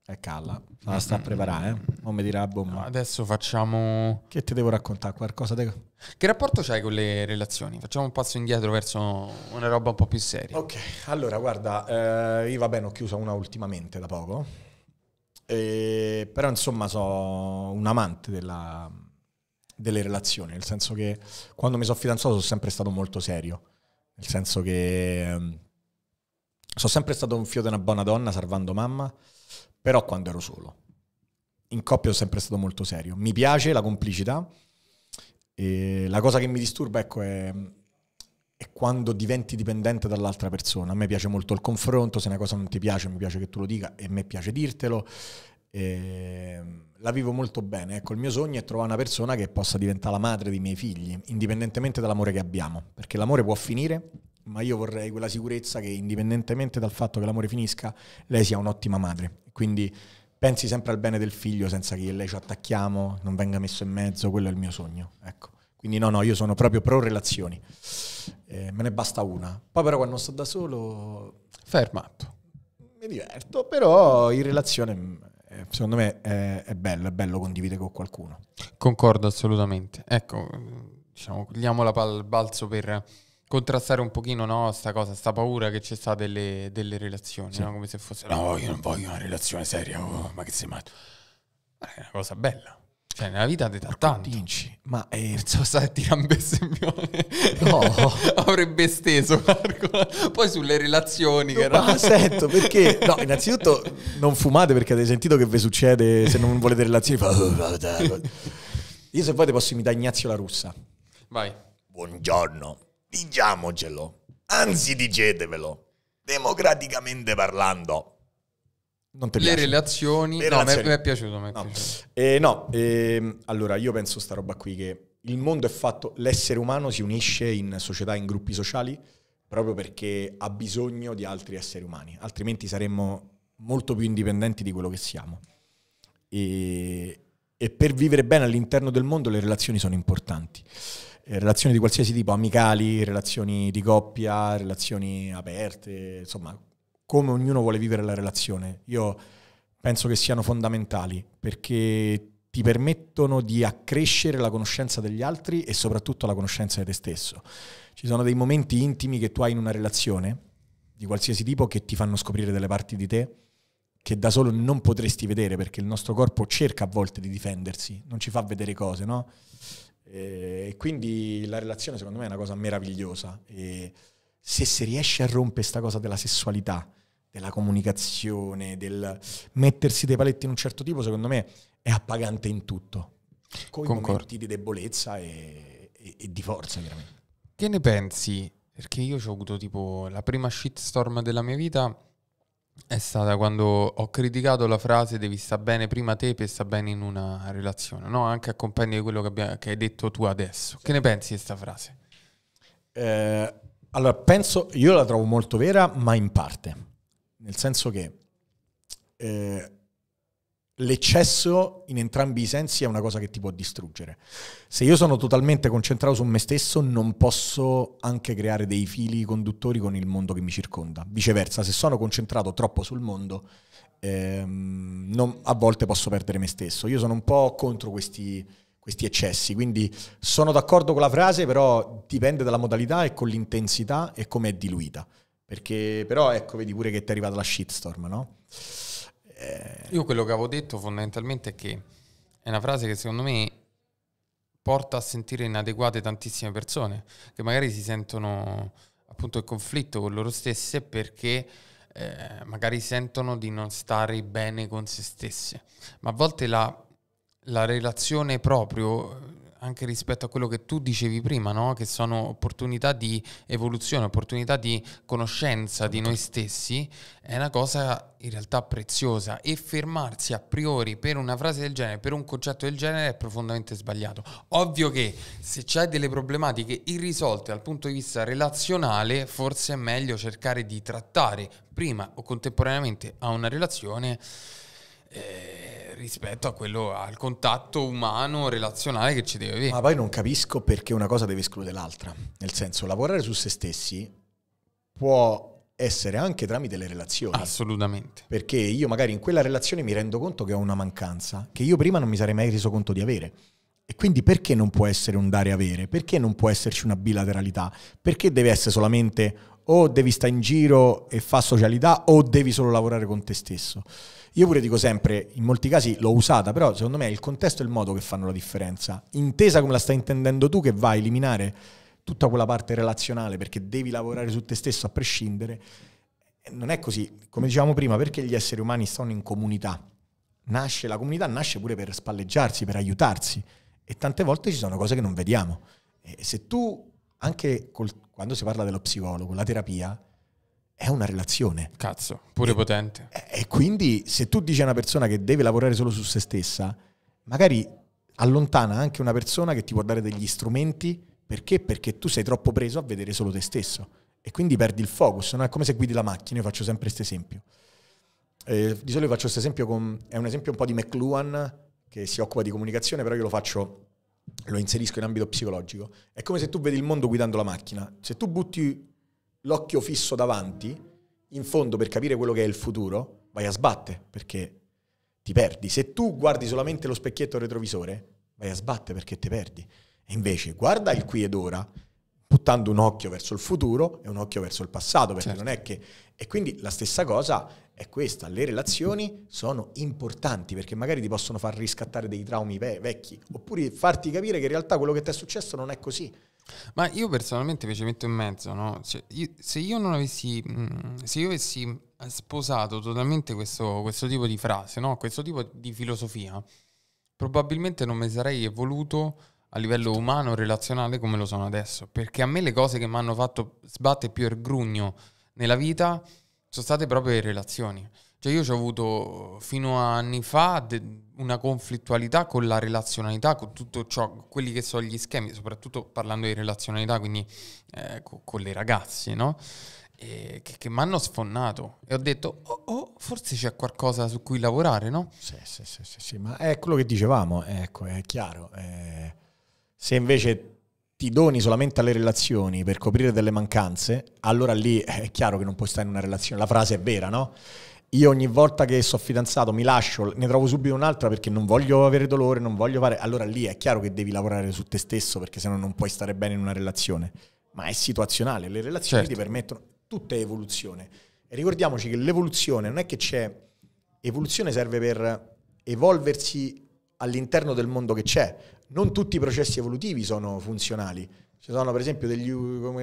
E calla, la sta a preparare, eh? non mi dirà bomba. Adesso facciamo... Che ti devo raccontare? Qualcosa de... Che rapporto c'hai con le relazioni? Facciamo un passo indietro verso una roba un po' più seria. Ok, allora guarda, eh, io va bene, ho chiuso una ultimamente da poco, e... però insomma sono un amante della, delle relazioni, nel senso che quando mi sono fidanzato sono sempre stato molto serio, nel senso che... Mm, sono sempre stato un fio di una buona donna, salvando mamma, però quando ero solo. In coppia ho sempre stato molto serio. Mi piace la complicità. E la cosa che mi disturba, ecco, è, è quando diventi dipendente dall'altra persona. A me piace molto il confronto, se una cosa non ti piace mi piace che tu lo dica e a me piace dirtelo. E ehm, la vivo molto bene. Ecco, il mio sogno è trovare una persona che possa diventare la madre dei miei figli, indipendentemente dall'amore che abbiamo, perché l'amore può finire ma io vorrei quella sicurezza che indipendentemente dal fatto che l'amore finisca, lei sia un'ottima madre. Quindi pensi sempre al bene del figlio senza che lei ci attacchiamo, non venga messo in mezzo, quello è il mio sogno. Ecco. Quindi no, no, io sono proprio pro relazioni. Eh, me ne basta una. Poi però quando sto da solo... Ferm Mi diverto, però in relazione mm, eh, secondo me è, è bello, è bello condividere con qualcuno. Concordo assolutamente. Ecco, mm, diciamo, diamo la palla al balzo per contrastare un pochino no, sta cosa, sta paura che c'è sta delle, delle relazioni, sì. no? come se fosse no, io non voglio una relazione seria, oh, ma che sei matto. Ma eh, è una cosa bella. Cioè, nella vita ti dà tanto. Dici, ma è... Eh, so se ti un bestemmione. No. [LAUGHS] Avrebbe steso, Marco. Poi sulle relazioni no, che Ma sento, perché... No, innanzitutto non fumate perché avete sentito che vi succede se non volete relazioni. Oh, io se volete posso imitare Ignazio La Russa. Vai. Buongiorno. Diciamocelo, anzi dicetevelo, democraticamente parlando. Non ti le piace. relazioni... Le no, relazioni. Mi, mi è piaciuto. Mi è no, piaciuto. Eh, no eh, allora io penso sta roba qui che il mondo è fatto, l'essere umano si unisce in società, in gruppi sociali, proprio perché ha bisogno di altri esseri umani, altrimenti saremmo molto più indipendenti di quello che siamo. E, e per vivere bene all'interno del mondo le relazioni sono importanti. Eh, relazioni di qualsiasi tipo, amicali, relazioni di coppia, relazioni aperte, insomma, come ognuno vuole vivere la relazione. Io penso che siano fondamentali perché ti permettono di accrescere la conoscenza degli altri e soprattutto la conoscenza di te stesso. Ci sono dei momenti intimi che tu hai in una relazione di qualsiasi tipo che ti fanno scoprire delle parti di te che da solo non potresti vedere perché il nostro corpo cerca a volte di difendersi, non ci fa vedere cose, no? Eh, e quindi la relazione secondo me è una cosa meravigliosa. E se si riesce a rompere questa cosa della sessualità, della comunicazione, del mettersi dei paletti in un certo tipo, secondo me è appagante in tutto. Con i momenti di debolezza e, e, e di forza, veramente. Che ne pensi? Perché io ho avuto tipo la prima shitstorm della mia vita è stata quando ho criticato la frase devi stare bene prima te per stare bene in una relazione, no? anche a compagnia di quello che, abbiamo, che, hai detto tu adesso. Che ne pensi di questa frase? Eh, allora, penso, io la trovo molto vera, ma in parte, nel senso che eh, l'eccesso in entrambi i sensi è una cosa che ti può distruggere. Se io sono totalmente concentrato su me stesso, non posso anche creare dei fili conduttori con il mondo che mi circonda. Viceversa, se sono concentrato troppo sul mondo, ehm, non, a volte posso perdere me stesso. Io sono un po' contro questi, questi eccessi, quindi sono d'accordo con la frase, però dipende dalla modalità e con l'intensità e come è diluita. Perché però ecco, vedi pure che ti è arrivata la shitstorm, no? Eh... Io quello che avevo detto fondamentalmente è che è una frase che secondo me porta a sentire inadeguate tantissime persone che magari si sentono appunto in conflitto con loro stesse perché eh, magari sentono di non stare bene con se stesse, ma a volte la, la relazione proprio anche rispetto a quello che tu dicevi prima, no? che sono opportunità di evoluzione, opportunità di conoscenza di noi stessi, è una cosa in realtà preziosa e fermarsi a priori per una frase del genere, per un concetto del genere è profondamente sbagliato. Ovvio che se c'è delle problematiche irrisolte dal punto di vista relazionale, forse è meglio cercare di trattare prima o contemporaneamente a una relazione. Eh, rispetto a quello, al contatto umano, relazionale che ci deve avere. Ma poi non capisco perché una cosa deve escludere l'altra. Nel senso, lavorare su se stessi può essere anche tramite le relazioni. Assolutamente. Perché io magari in quella relazione mi rendo conto che ho una mancanza, che io prima non mi sarei mai reso conto di avere. E quindi perché non può essere un dare avere? Perché non può esserci una bilateralità? Perché deve essere solamente o devi stare in giro e fa socialità o devi solo lavorare con te stesso? Io pure dico sempre, in molti casi l'ho usata, però secondo me è il contesto e il modo che fanno la differenza. Intesa come la stai intendendo tu che va a eliminare tutta quella parte relazionale perché devi lavorare su te stesso a prescindere, non è così. Come dicevamo prima, perché gli esseri umani stanno in comunità? Nasce, la comunità nasce pure per spalleggiarsi, per aiutarsi e tante volte ci sono cose che non vediamo. E se tu, anche col, quando si parla dello psicologo, la terapia, è una relazione. Cazzo, pure e, potente. E quindi se tu dici a una persona che deve lavorare solo su se stessa, magari allontana anche una persona che ti può dare degli strumenti perché? Perché tu sei troppo preso a vedere solo te stesso e quindi perdi il focus, non è come se guidi la macchina, io faccio sempre questo esempio. Eh, di solito faccio questo esempio, con, è un esempio un po' di McLuhan che si occupa di comunicazione, però io lo faccio, lo inserisco in ambito psicologico. È come se tu vedi il mondo guidando la macchina, se tu butti l'occhio fisso davanti, in fondo per capire quello che è il futuro, vai a sbatte perché ti perdi. Se tu guardi solamente lo specchietto retrovisore, vai a sbatte perché ti perdi. E invece guarda il qui ed ora, buttando un occhio verso il futuro e un occhio verso il passato, perché certo. non è che... E quindi la stessa cosa è questa, le relazioni sono importanti perché magari ti possono far riscattare dei traumi vecchi, oppure farti capire che in realtà quello che ti è successo non è così. Ma io personalmente invece metto in mezzo, no? Cioè, io, se io non avessi, mm, se io avessi eh, sposato totalmente questo, questo tipo di frase, no? Questo tipo di filosofia, probabilmente non mi sarei evoluto a livello umano relazionale come lo sono adesso, perché a me le cose che mi hanno fatto sbattere più il grugno nella vita sono state proprio le relazioni. Cioè io ci ho avuto fino a anni fa de- una conflittualità con la relazionalità, con tutto ciò, quelli che sono gli schemi, soprattutto parlando di relazionalità, quindi eh, con, con le ragazze, no? E che, che mi hanno sfonnato e ho detto oh, oh, forse c'è qualcosa su cui lavorare no? Sì, sì, sì, sì, sì. ma è quello che dicevamo eh, ecco è chiaro eh, se invece ti doni solamente alle relazioni per coprire delle mancanze allora lì è chiaro che non puoi stare in una relazione la frase è vera no? Io ogni volta che sono fidanzato mi lascio, ne trovo subito un'altra perché non voglio avere dolore, non voglio fare... Allora lì è chiaro che devi lavorare su te stesso perché sennò non puoi stare bene in una relazione. Ma è situazionale, le relazioni certo. ti permettono... Tutta è evoluzione. E ricordiamoci che l'evoluzione non è che c'è... Evoluzione serve per evolversi all'interno del mondo che c'è. Non tutti i processi evolutivi sono funzionali. Ci sono per esempio degli,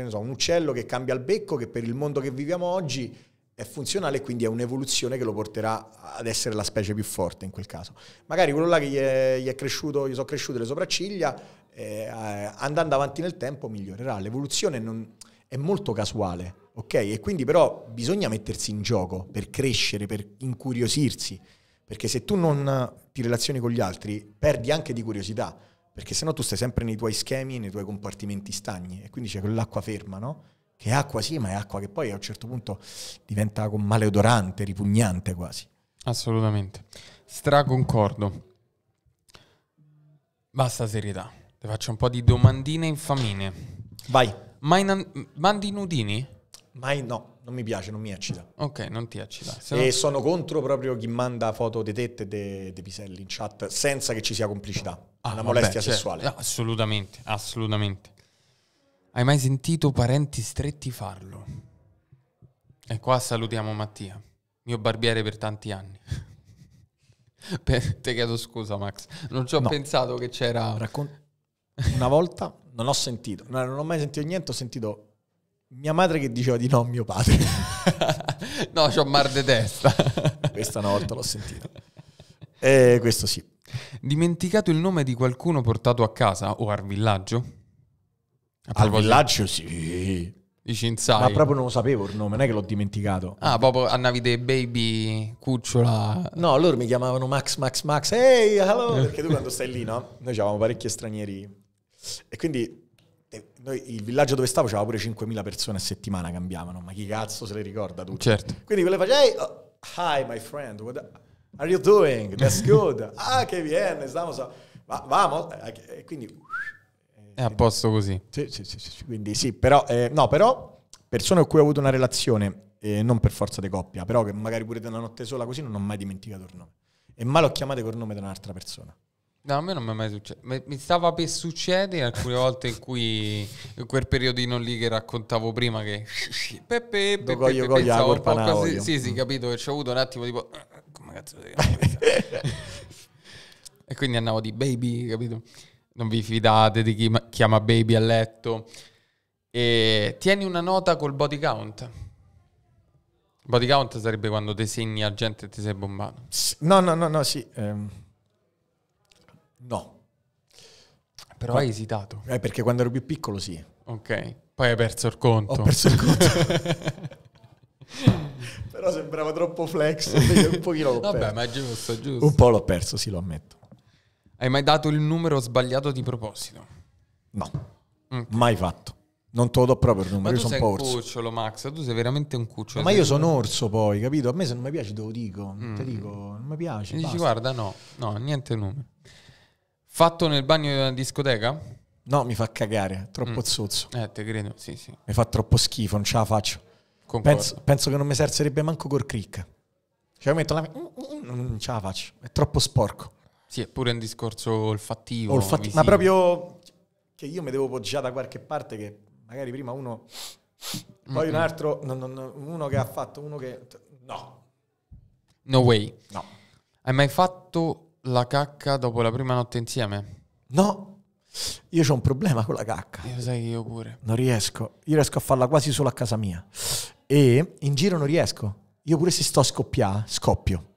so, un uccello che cambia il becco che per il mondo che viviamo oggi è funzionale e quindi è un'evoluzione che lo porterà ad essere la specie più forte in quel caso. Magari quello là che gli, è, gli, è cresciuto, gli sono cresciute le sopracciglia, eh, eh, andando avanti nel tempo migliorerà. L'evoluzione non, è molto casuale, ok? E quindi però bisogna mettersi in gioco per crescere, per incuriosirsi, perché se tu non ti relazioni con gli altri perdi anche di curiosità, perché sennò tu stai sempre nei tuoi schemi, nei tuoi compartimenti stagni e quindi c'è quell'acqua ferma, no? che è acqua sì, ma è acqua che poi a un certo punto diventa maleodorante, ripugnante quasi. Assolutamente. Straconcordo. Basta serietà. Ti faccio un po' di domandine infamine. Vai. Mai nan- mandi nudini? Mai no, non mi piace, non mi eccita. Ok, non ti eccita. Se e no... sono contro proprio chi manda foto di tette e de- dei piselli in chat senza che ci sia complicità. Ah, una molestia vabbè, certo. sessuale. assolutamente, assolutamente. Hai mai sentito parenti stretti farlo? E qua salutiamo Mattia, mio barbiere per tanti anni. [LAUGHS] per, te chiedo scusa Max, non ci ho no. pensato che c'era... raccon- una volta non ho sentito, no, non ho mai sentito niente, ho sentito mia madre che diceva di no a mio padre. [LAUGHS] no, c'ho mar de testa. [LAUGHS] Questa una volta l'ho sentito. E eh, questo sì. Dimenticato il nome di qualcuno portato a casa o al villaggio? Al villaggio sì. Dici inside. Ma proprio non lo sapevo il nome, non è che l'ho dimenticato. Ah, proprio a Navide Baby, Cucciola. No, loro mi chiamavano Max, Max, Max. Ehi, hey, hello! Eh. Perché tu quando stai lì, no? Noi avevamo parecchi stranieri. E quindi eh, noi, il villaggio dove stavo c'aveva pure 5.000 persone a settimana cambiavano. Ma chi cazzo se le ricorda tutte? Certo. Quindi quelle facevano, hey, oh, hi my friend, what are you doing? That's good. [LAUGHS] ah, che viene, stiamo... So. Va, vamos. Eh, e quindi è a posto così. Sì, sì, sì, sì. Quindi sì, però, eh, no, però persone con cui ho avuto una relazione, eh, non per forza di coppia, però che magari pure da una notte sola così non ho mai dimenticato il nome. E mai l'ho chiamato col nome di un'altra persona. No, a me non mi è mai successo. Mi stava per succedere alcune volte in cui in quel periodino lì che raccontavo prima che Peppe, Peppe, coglio, coglio, pensavo sì, sì, sì, mm. capito che ho avuto un attimo tipo eh, come cazzo [LAUGHS] e quindi andavo di baby, capito? non vi fidate di chi chiama baby a letto. E tieni una nota col body count. Body count sarebbe quando ti segni a gente e ti sei bombato. No, no, no, no, sì. Ehm. no. Però Ma... hai esitato. Eh, perché quando ero più piccolo sì. Ok, poi hai perso il conto. Ho perso il conto. [LAUGHS] Però sembrava troppo flex, un pochino l'ho Vabbè, perso. ma è giusto, è giusto. Un po' l'ho perso, sì, lo ammetto. Hai mai dato il numero sbagliato di proposito? No, okay. Mm. mai fatto. Non te lo do proprio il numero, io sono un po' orso. Ma tu sei un cucciolo, Max, tu sei veramente un cucciolo. Ma io sono orso poi, capito? A me se non mi piace te lo dico, mm. te dico, non mi piace. Mi dici guarda, no, no, niente numero. Fatto nel bagno di una discoteca? No, mi fa cagare, troppo mm. zozzo. Eh, te credo, sì, sì. Mi fa troppo schifo, non ce la faccio. Penso, penso, che non mi servirebbe manco col crick. Cioè, metto la... Mm, mm, non ce la faccio, è troppo sporco. Sì, è pure un discorso olfattivo. Olfatti- ma proprio che io mi devo poggiare da qualche parte che magari prima uno, poi Mm-mm. un altro, no, no, no, uno che ha fatto, uno che... No. No way. No. Hai mai fatto la cacca dopo la prima notte insieme? No. Io ho un problema con la cacca. Io sai che io pure. Non riesco. Io riesco a farla quasi solo a casa mia. E in giro non riesco. Io pure se sto a scoppiare, scoppio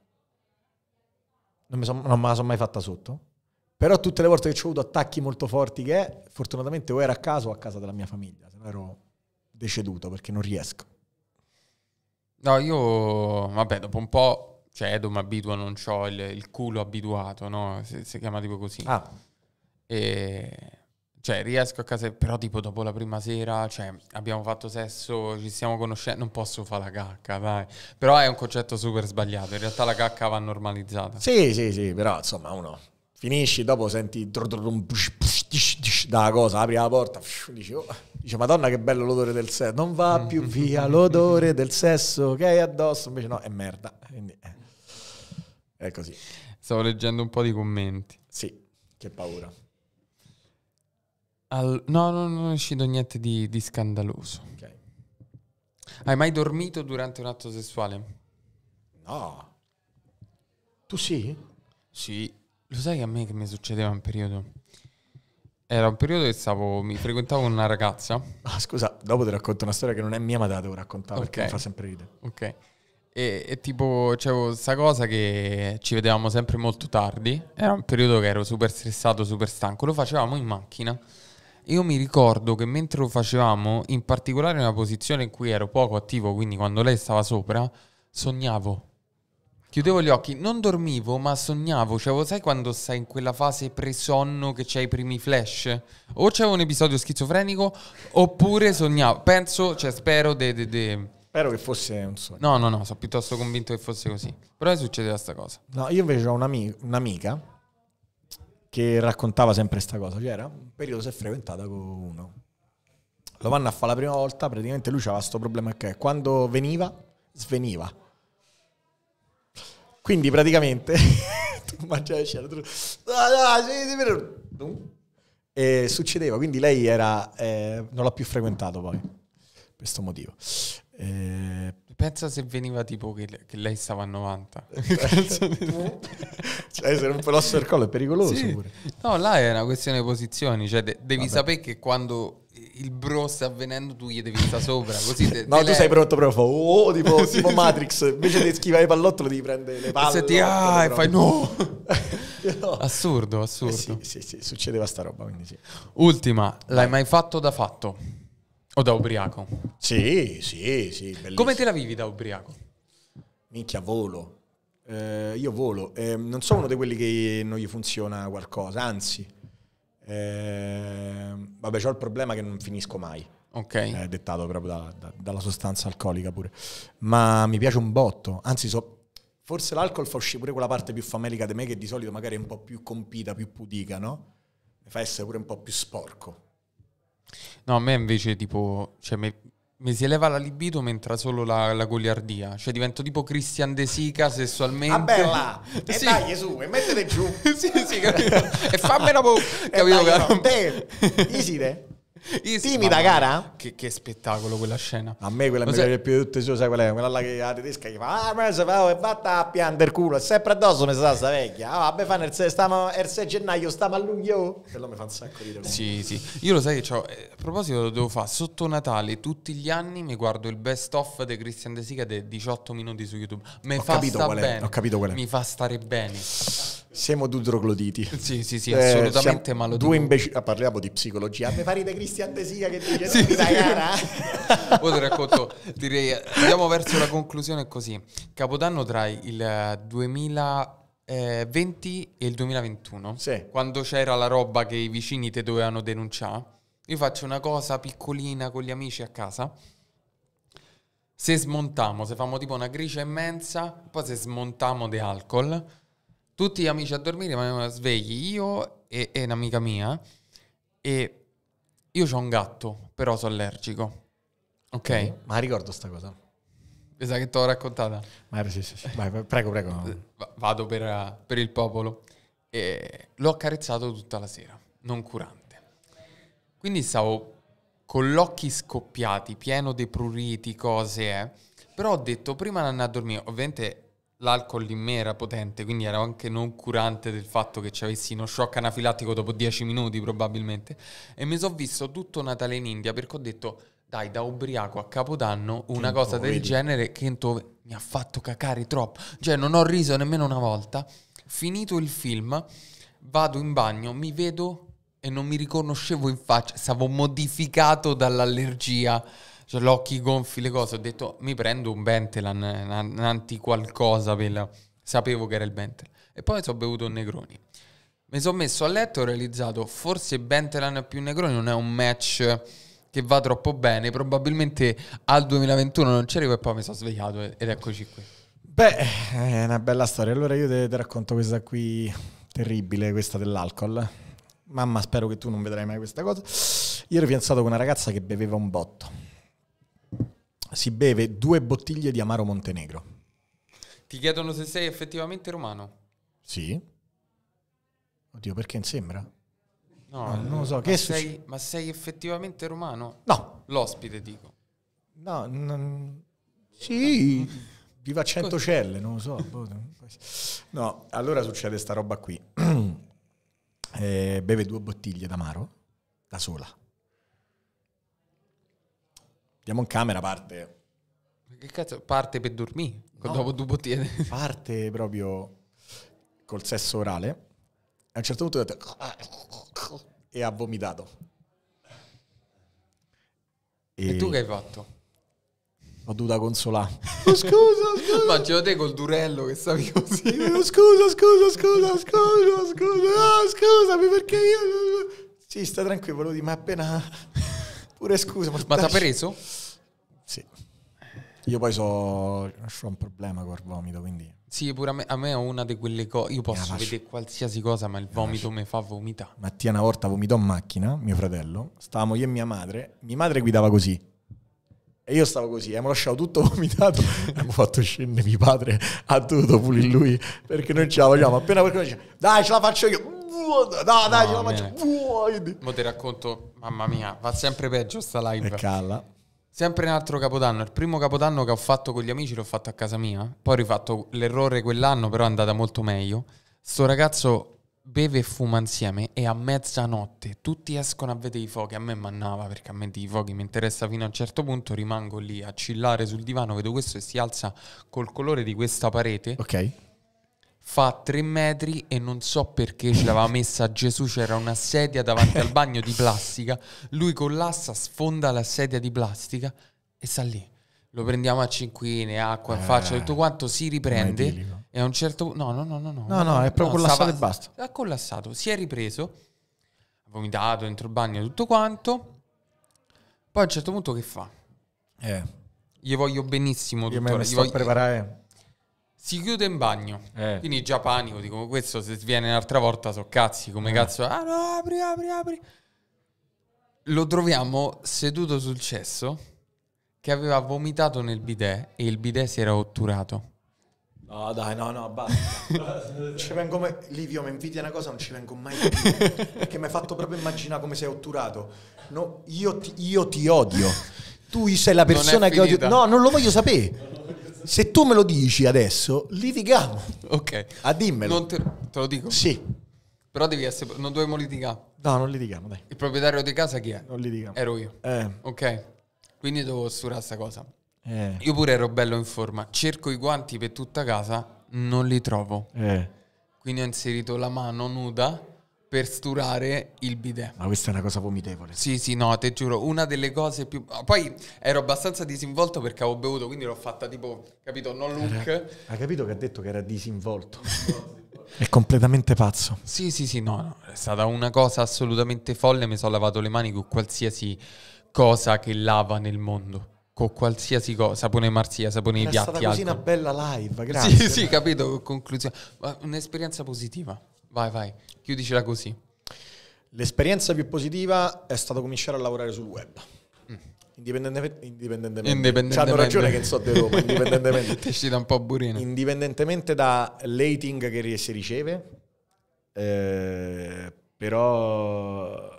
non, son, non me la sono mai fatta sotto. Però tutte le volte che ho avuto attacchi molto forti che fortunatamente o era a casa o a casa della mia famiglia, se no ero deceduto perché non riesco. No, io, vabbè, dopo un po' cedo, cioè, mi abituo, non ho il, il, culo abituato, no? Si, si, chiama tipo così. Ah. E cioè riesco a casa, però tipo dopo la prima sera, cioè abbiamo fatto sesso, ci stiamo conoscendo, non posso fare la cacca, dai. Però è un concetto super sbagliato, in realtà la cacca va normalizzata. Sì, sì, sì, però insomma uno finisci, dopo senti dalla cosa, apri la porta, dici, oh, dici madonna che bello l'odore del sesso, non va mm. più via l'odore del sesso che hai addosso, invece no, è merda. Quindi, eh. è così. Stavo leggendo un po' di commenti. Sì, che paura. Al... No, no, non è uscito niente di, di scandaloso. Okay. Hai mai dormito durante un atto sessuale? No. Tu sì? Sì. Lo sai a me che mi succedeva un periodo? Era un periodo che stavo, mi frequentavo con una ragazza. Ah, scusa, dopo ti racconto una storia che non è mia, ma te la devo raccontare okay. perché mi fa sempre ridere. Ok. E, e, tipo c'è questa cosa che ci vedevamo sempre molto tardi. Era un periodo che ero super stressato, super stanco. Lo facevamo in macchina. Io mi ricordo che mentre lo facevamo, in particolare in una posizione in cui ero poco attivo, quindi quando lei stava sopra, sognavo. Chiudevo gli occhi, non dormivo, ma sognavo. Cioè, sai quando sei in quella fase pre-sonno che c'hai i primi flash? O c'è un episodio schizofrenico, oppure sognavo. Penso, cioè, spero de, de, de... Spero che fosse un sogno. No, no, no, sono piuttosto convinto che fosse così. Però succedeva sta cosa. No, io invece ho un'ami- un'amica che raccontava sempre questa cosa. Cioè, era un periodo si è frequentata con uno. Lo vanno a fare la prima volta, praticamente lui aveva questo problema che quando veniva, sveniva. Quindi praticamente [LAUGHS] tu mangiavi scena, tu... E succedeva, quindi lei era, eh, non l'ha più frequentato poi, per questo motivo. Eh, Pensa se veniva tipo che, che lei stava a 90. [LAUGHS] cioè, se non però collo è pericoloso sì. pure. No, là è una questione di posizioni, cioè de- devi Vabbè. sapere che quando il bro sta avvenendo, tu gli devi stare sopra. Così te, no, te tu sei pronto però fa, oh, oh, tipo, [LAUGHS] sì, tipo sì. Matrix, invece di schivare i pallotti lo devi prendere le palle. E, senti, ah, e fai no. [LAUGHS] no. Assurdo, assurdo. Eh sì, sì, sì, succedeva sta roba, quindi sì. Ultima, l'hai mai fatto da fatto? O da ubriaco? Sì, sì, sì. Bellissimo. Come te la vivi da ubriaco? Minchia, volo. Eh, io volo. Eh, non sono uno di quelli che non gli funziona qualcosa, anzi. Eh, vabbè, ho il problema che non finisco mai. Ok. È eh, dettato proprio da, da, dalla sostanza alcolica pure. Ma mi piace un botto. Anzi, so, forse l'alcol fa uscire pure quella parte più famelica di me che di solito magari è un po' più compita, più pudica, no? Mi fa essere pure un po' più sporco. No, a me invece tipo, cioè, me, mi si eleva la libido mentre solo la, la, goliardia. Cioè divento tipo Christian De Sica sessualmente. Vabbè ah, là, [LAUGHS] e sì. dai su, e mettete giù. [LAUGHS] sì, sì, capito. e fammela po'. [LAUGHS] Capito, caro? Iside. Timida cara? Che, che, spettacolo quella scena. A me quella Lo mi piace più di tutte, sai qual è? Quella là che la tedesca che fa, ah, ma se va, vatta a piangere il culo, è sempre addosso mi sa sta vecchia. Ah, vabbè, fanno il stiamo, il 6 gennaio, stiamo a luglio. E mi fa un sacco di Sì, sì. Io lo sai che c'ho, eh, a proposito lo devo fare, sotto Natale tutti gli anni mi guardo il best of di Christian De Sica dei 18 minuti su YouTube. Mi ho fa capito sta bene. Ho capito qual è. Mi fa stare bene. Siamo due trogloditi. Sì, sì, sì, eh, assolutamente, eh, ma Due imbecilli, ah, parliamo di psicologia. Mi farete Cristian Cristian De Sica che dice sì, sì. cara. Poi [LAUGHS] ti racconto, direi, andiamo verso la conclusione così. Capodanno tra il 2020 e il 2021, sì. quando c'era la roba che i vicini te dovevano denunciare, io faccio una cosa piccolina con gli amici a casa. Se smontiamo, se facciamo tipo una gricia immensa, poi se smontiamo di alcol, tutti gli amici a dormire, ma svegli io e, e un'amica mia, e io ho un gatto, però sono allergico. Ok? Eh, ma ricordo sta cosa. Mi che te l'ho raccontata. Ma sì, sì, sì. Vai, prego, prego. [LAUGHS] Vado per, eh, per il popolo. E l'ho accarezzato tutta la sera, non curante. Quindi stavo con gli occhi scoppiati, pieno di pruriti, cose, eh. Però ho detto, prima di andare a dormire, ovviamente l'alcol in me era potente, quindi ero anche non curante del fatto che ci avessi uno shock anafilattico dopo dieci minuti probabilmente. E mi sono visto tutto Natale in India perché ho detto, dai, da ubriaco a Capodanno, una Kento, cosa del vedi? genere che mi ha fatto cacare troppo. Cioè, non ho riso nemmeno una volta. Finito il film, vado in bagno, mi vedo e non mi riconoscevo in faccia, stavo modificato dall'allergia cioè, l'ho occhi gonfi, le cose, ho detto mi prendo un Bentelan, un anti qualcosa, per... sapevo che era il Bentelan. E poi ho bevuto un Negroni. Mi sono messo a letto e ho realizzato forse Bentelan più Negroni non è un match che va troppo bene, probabilmente al 2021 non ci arrivo e poi mi sono svegliato ed eccoci qui. Beh, è una bella storia. Allora io ti racconto questa qui terribile, questa dell'alcol. Mamma, spero che tu non vedrai mai questa cosa. Io ero fidanzato con una ragazza che beveva un botto si beve due bottiglie di amaro Montenegro. Ti chiedono se sei effettivamente romano. Sì. Oddio, perché sembra? No, no ah, non lo so. Ma che sei, ma sei effettivamente romano? No. L'ospite, dico. No, non... sì. [LAUGHS] Viva celle, non lo so. Boh, no, allora succede sta roba qui. [CLEARS THROAT] Eh, beve due bottiglie d'amaro da sola Andiamo in camera, parte. Che cazzo? Parte per dormire? No, dopo due bottiglie. Parte proprio col sesso orale. A un certo punto ha detto... E ha vomitato. E, e tu che hai fatto? Ho dovuto consolare. Oh, scusa, [LAUGHS] scusa. Immagino te col durello che stavi così. Oh, scusa, scusa, scusa, scusa, scusa. Oh, scusami perché io... Sì, sta tranquillo, volevo dire, ma appena... Pure scusa, ma... Ma ha preso? Sì. Io poi so, ho un problema col vomito, quindi... Sì, pure a me, a me è una di quelle cose... Io posso vedere qualsiasi cosa, ma il vomito mi fa vomitare. Mattia una volta vomitò in macchina, mio fratello, stavamo io e mia madre, mia madre guidava così. E io stavo così, abbiamo lasciato tutto [LAUGHS] vomitato, abbiamo fatto scendere mio padre, ha dovuto pulire lui, perché noi ce la vogliamo. Appena qualcuno dice, dai ce la faccio io, No, dai, no, ce la faccio. Buono. Mo ti racconto, mamma mia, va sempre peggio sta live. E calla. Sempre un altro capodanno. Il primo capodanno che ho fatto con gli amici l'ho fatto a casa mia. Poi ho rifatto l'errore quell'anno, però è andata molto meglio. Sto ragazzo beve e fuma insieme e a mezzanotte tutti escono a vedere i fuochi. A me mannava perché a me i fuochi mi interessa fino a un certo punto. Rimango lì a chillare sul divano, vedo questo e si alza col colore di questa parete. Ok fa tre metri e non so perché ce l'aveva messa Gesù, c'era una sedia davanti al bagno di plastica, lui collassa, sfonda la sedia di plastica e sta lì. Lo prendiamo a cinquine, acqua, eh, faccia, tutto quanto, si riprende e a un certo punto... No, no, no, no, no. No, è proprio no, collassato stava, e basta. Ha collassato, si è ripreso, ha vomitato dentro il bagno tutto quanto. Poi a un certo punto che fa? Eh. Gli voglio benissimo. Tuttora. Io me ne sto voglio... preparare si chiude in bagno. Eh. Quindi già panico, dico questo se viene un'altra volta so cazzi, come eh. cazzo. Ah no, apri, apri, apri. Lo troviamo seduto sul cesso che aveva vomitato nel bidet e il bidet si era otturato. No, dai, no, no, basta. [LAUGHS] ci vengo mai... Livio, mi invidia una cosa, non ci vengo mai più. [LAUGHS] perché mi hai fatto proprio immaginare come sei otturato. No, io ti, io ti odio. Tu sei la persona che odio. No, non lo voglio sapere. [LAUGHS] se tu me lo dici adesso, litigiamo. Ok. A dimmelo. Non te, te lo dico? Sì. Però devi essere, non dobbiamo litigare. No, non litigiamo, dai. Il proprietario di casa chi è? Non litigiamo. Ero io. Eh. Ok. Quindi devo assurare questa cosa. Eh. Io pure ero bello in forma. Cerco i guanti per tutta casa, non li trovo. Eh. Quindi ho inserito la mano nuda per sturare il bidet. Ma questa è una cosa vomitevole. Sì, sì, no, te giuro, una delle cose più... Ah, poi ero abbastanza disinvolto perché avevo bevuto, quindi l'ho fatta tipo, capito, no look. Era... Ha capito che ha detto che era disinvolto. [LAUGHS] è completamente pazzo. Sì, sì, sì, no, no, è stata una cosa assolutamente folle, mi sono lavato le mani con qualsiasi cosa che lava nel mondo con qualsiasi cosa, sapone Marzia, sapone Era i piatti. È stata così alcol. una bella live, grazie. Sì, sì, capito, conclusione. Un'esperienza positiva. Vai, vai, chiudicela così. L'esperienza più positiva è stata cominciare a lavorare sul web. Mm. Indipendentemente, indipendentemente. indipendentemente. hanno ragione che so di Roma, [LAUGHS] indipendentemente. Esci da un po' burino. Indipendentemente da rating che si riceve, eh, però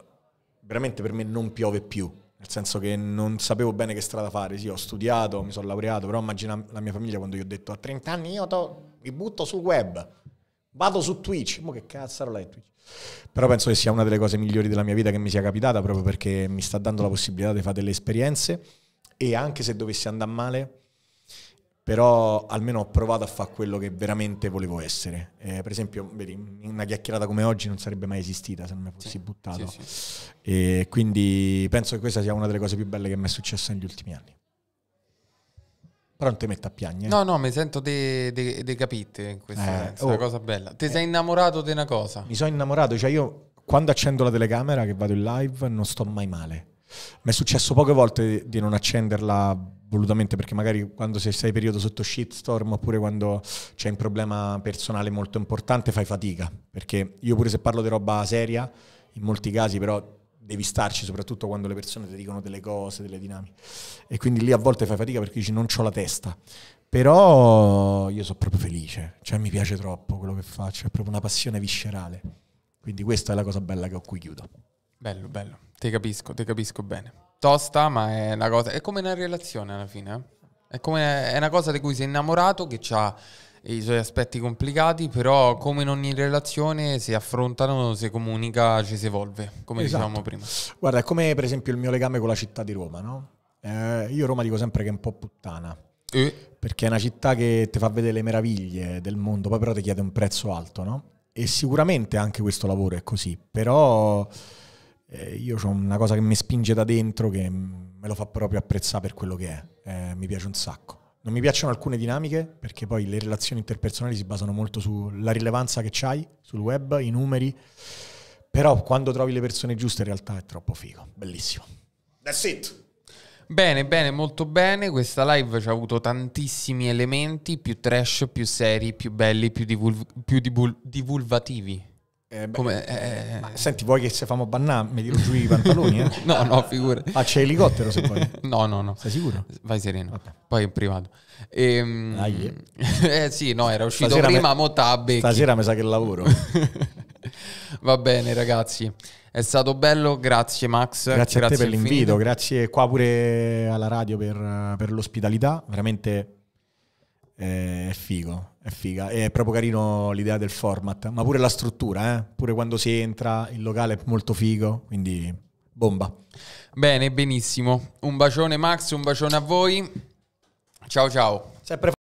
veramente per me non piove più. Nel senso che non sapevo bene che strada fare. Sì, ho studiato, mi sono laureato, però immagina la mia famiglia quando gli ho detto a 30 anni io to, mi butto sul web. Vado su Twitch. Mo che cazzo è Twitch? Però penso che sia una delle cose migliori della mia vita che mi sia capitata proprio perché mi sta dando la possibilità di fare delle esperienze e anche se dovesse andare male, però almeno ho provato a fare quello che veramente volevo essere. Eh, per esempio, vedi, una chiacchierata come oggi non sarebbe mai esistita se non mi fossi sì, buttato. Sì, sì. quindi penso che questa sia una delle cose più belle che mi è successa negli ultimi anni. Però non ti metti a piangere. No, no, mi sento dei de, in questa eh, oh, cosa bella. Ti eh, sei innamorato di una cosa? Mi sono innamorato, cioè io quando accendo la telecamera che vado in live non sto mai male. Mi è successo poche volte di, di non accenderla volutamente perché magari quando sei, sei periodo sotto shitstorm oppure quando c'è un problema personale molto importante fai fatica perché io pure se parlo di roba seria in molti casi però devi starci, soprattutto quando le persone ti dicono delle cose, delle dinamiche. E quindi lì a volte fai fatica perché dici non ho la testa. Però io sono proprio felice, cioè mi piace troppo quello che faccio, è proprio una passione viscerale. Quindi questa è la cosa bella che ho qui chiudo. Bello, bello, ti capisco, ti capisco bene. Tosta, ma è una cosa, è come una relazione alla fine. Eh? È, come, è una cosa di cui sei innamorato che ha i suoi aspetti complicati, però come in ogni relazione si affrontano, si comunica, ci si evolve, come esatto. dicevamo prima. Guarda, è come per esempio il mio legame con la città di Roma, no? Eh, io Roma dico sempre che è un po' puttana. Eh? Perché è una città che ti fa vedere le meraviglie del mondo, poi però ti chiede un prezzo alto, no? E sicuramente anche questo lavoro è così, però eh, io ho una cosa che mi spinge da dentro che me lo fa proprio apprezzare per quello che è, eh, mi piace un sacco. Non mi piacciono alcune dinamiche perché poi le relazioni interpersonali si basano molto sulla rilevanza che hai sul web, i numeri, però quando trovi le persone giuste in realtà è troppo figo, bellissimo. That's it. Bene, bene, molto bene. Questa live ci ha avuto tantissimi elementi, più trash, più seri, più belli, più, divul- più divul- divulgativi. Eh beh, Come, eh, eh, eh, eh, senti, vuoi che se famo bannare mi tiro giù i pantaloni? Eh? [LAUGHS] no, no, figura. Ah, c'è elicottero se vuoi. [LAUGHS] no, no, no. Sei sicuro? Vai sereno. Vabbè. Poi in privato. Ehm, [LAUGHS] eh sì, no, era uscito stasera prima, me... Motabbe. Stasera mi sa che lavoro. Va bene, ragazzi. È stato bello, grazie Max. Grazie, grazie a te per l'invito, finito. grazie qua pure alla radio per, per l'ospitalità. Veramente è figo. È figa, è proprio carino l'idea del format, ma pure la struttura, eh? pure quando si entra, il locale è molto figo, quindi bomba. Bene, benissimo. Un bacione Max, un bacione a voi. Ciao ciao. Sempre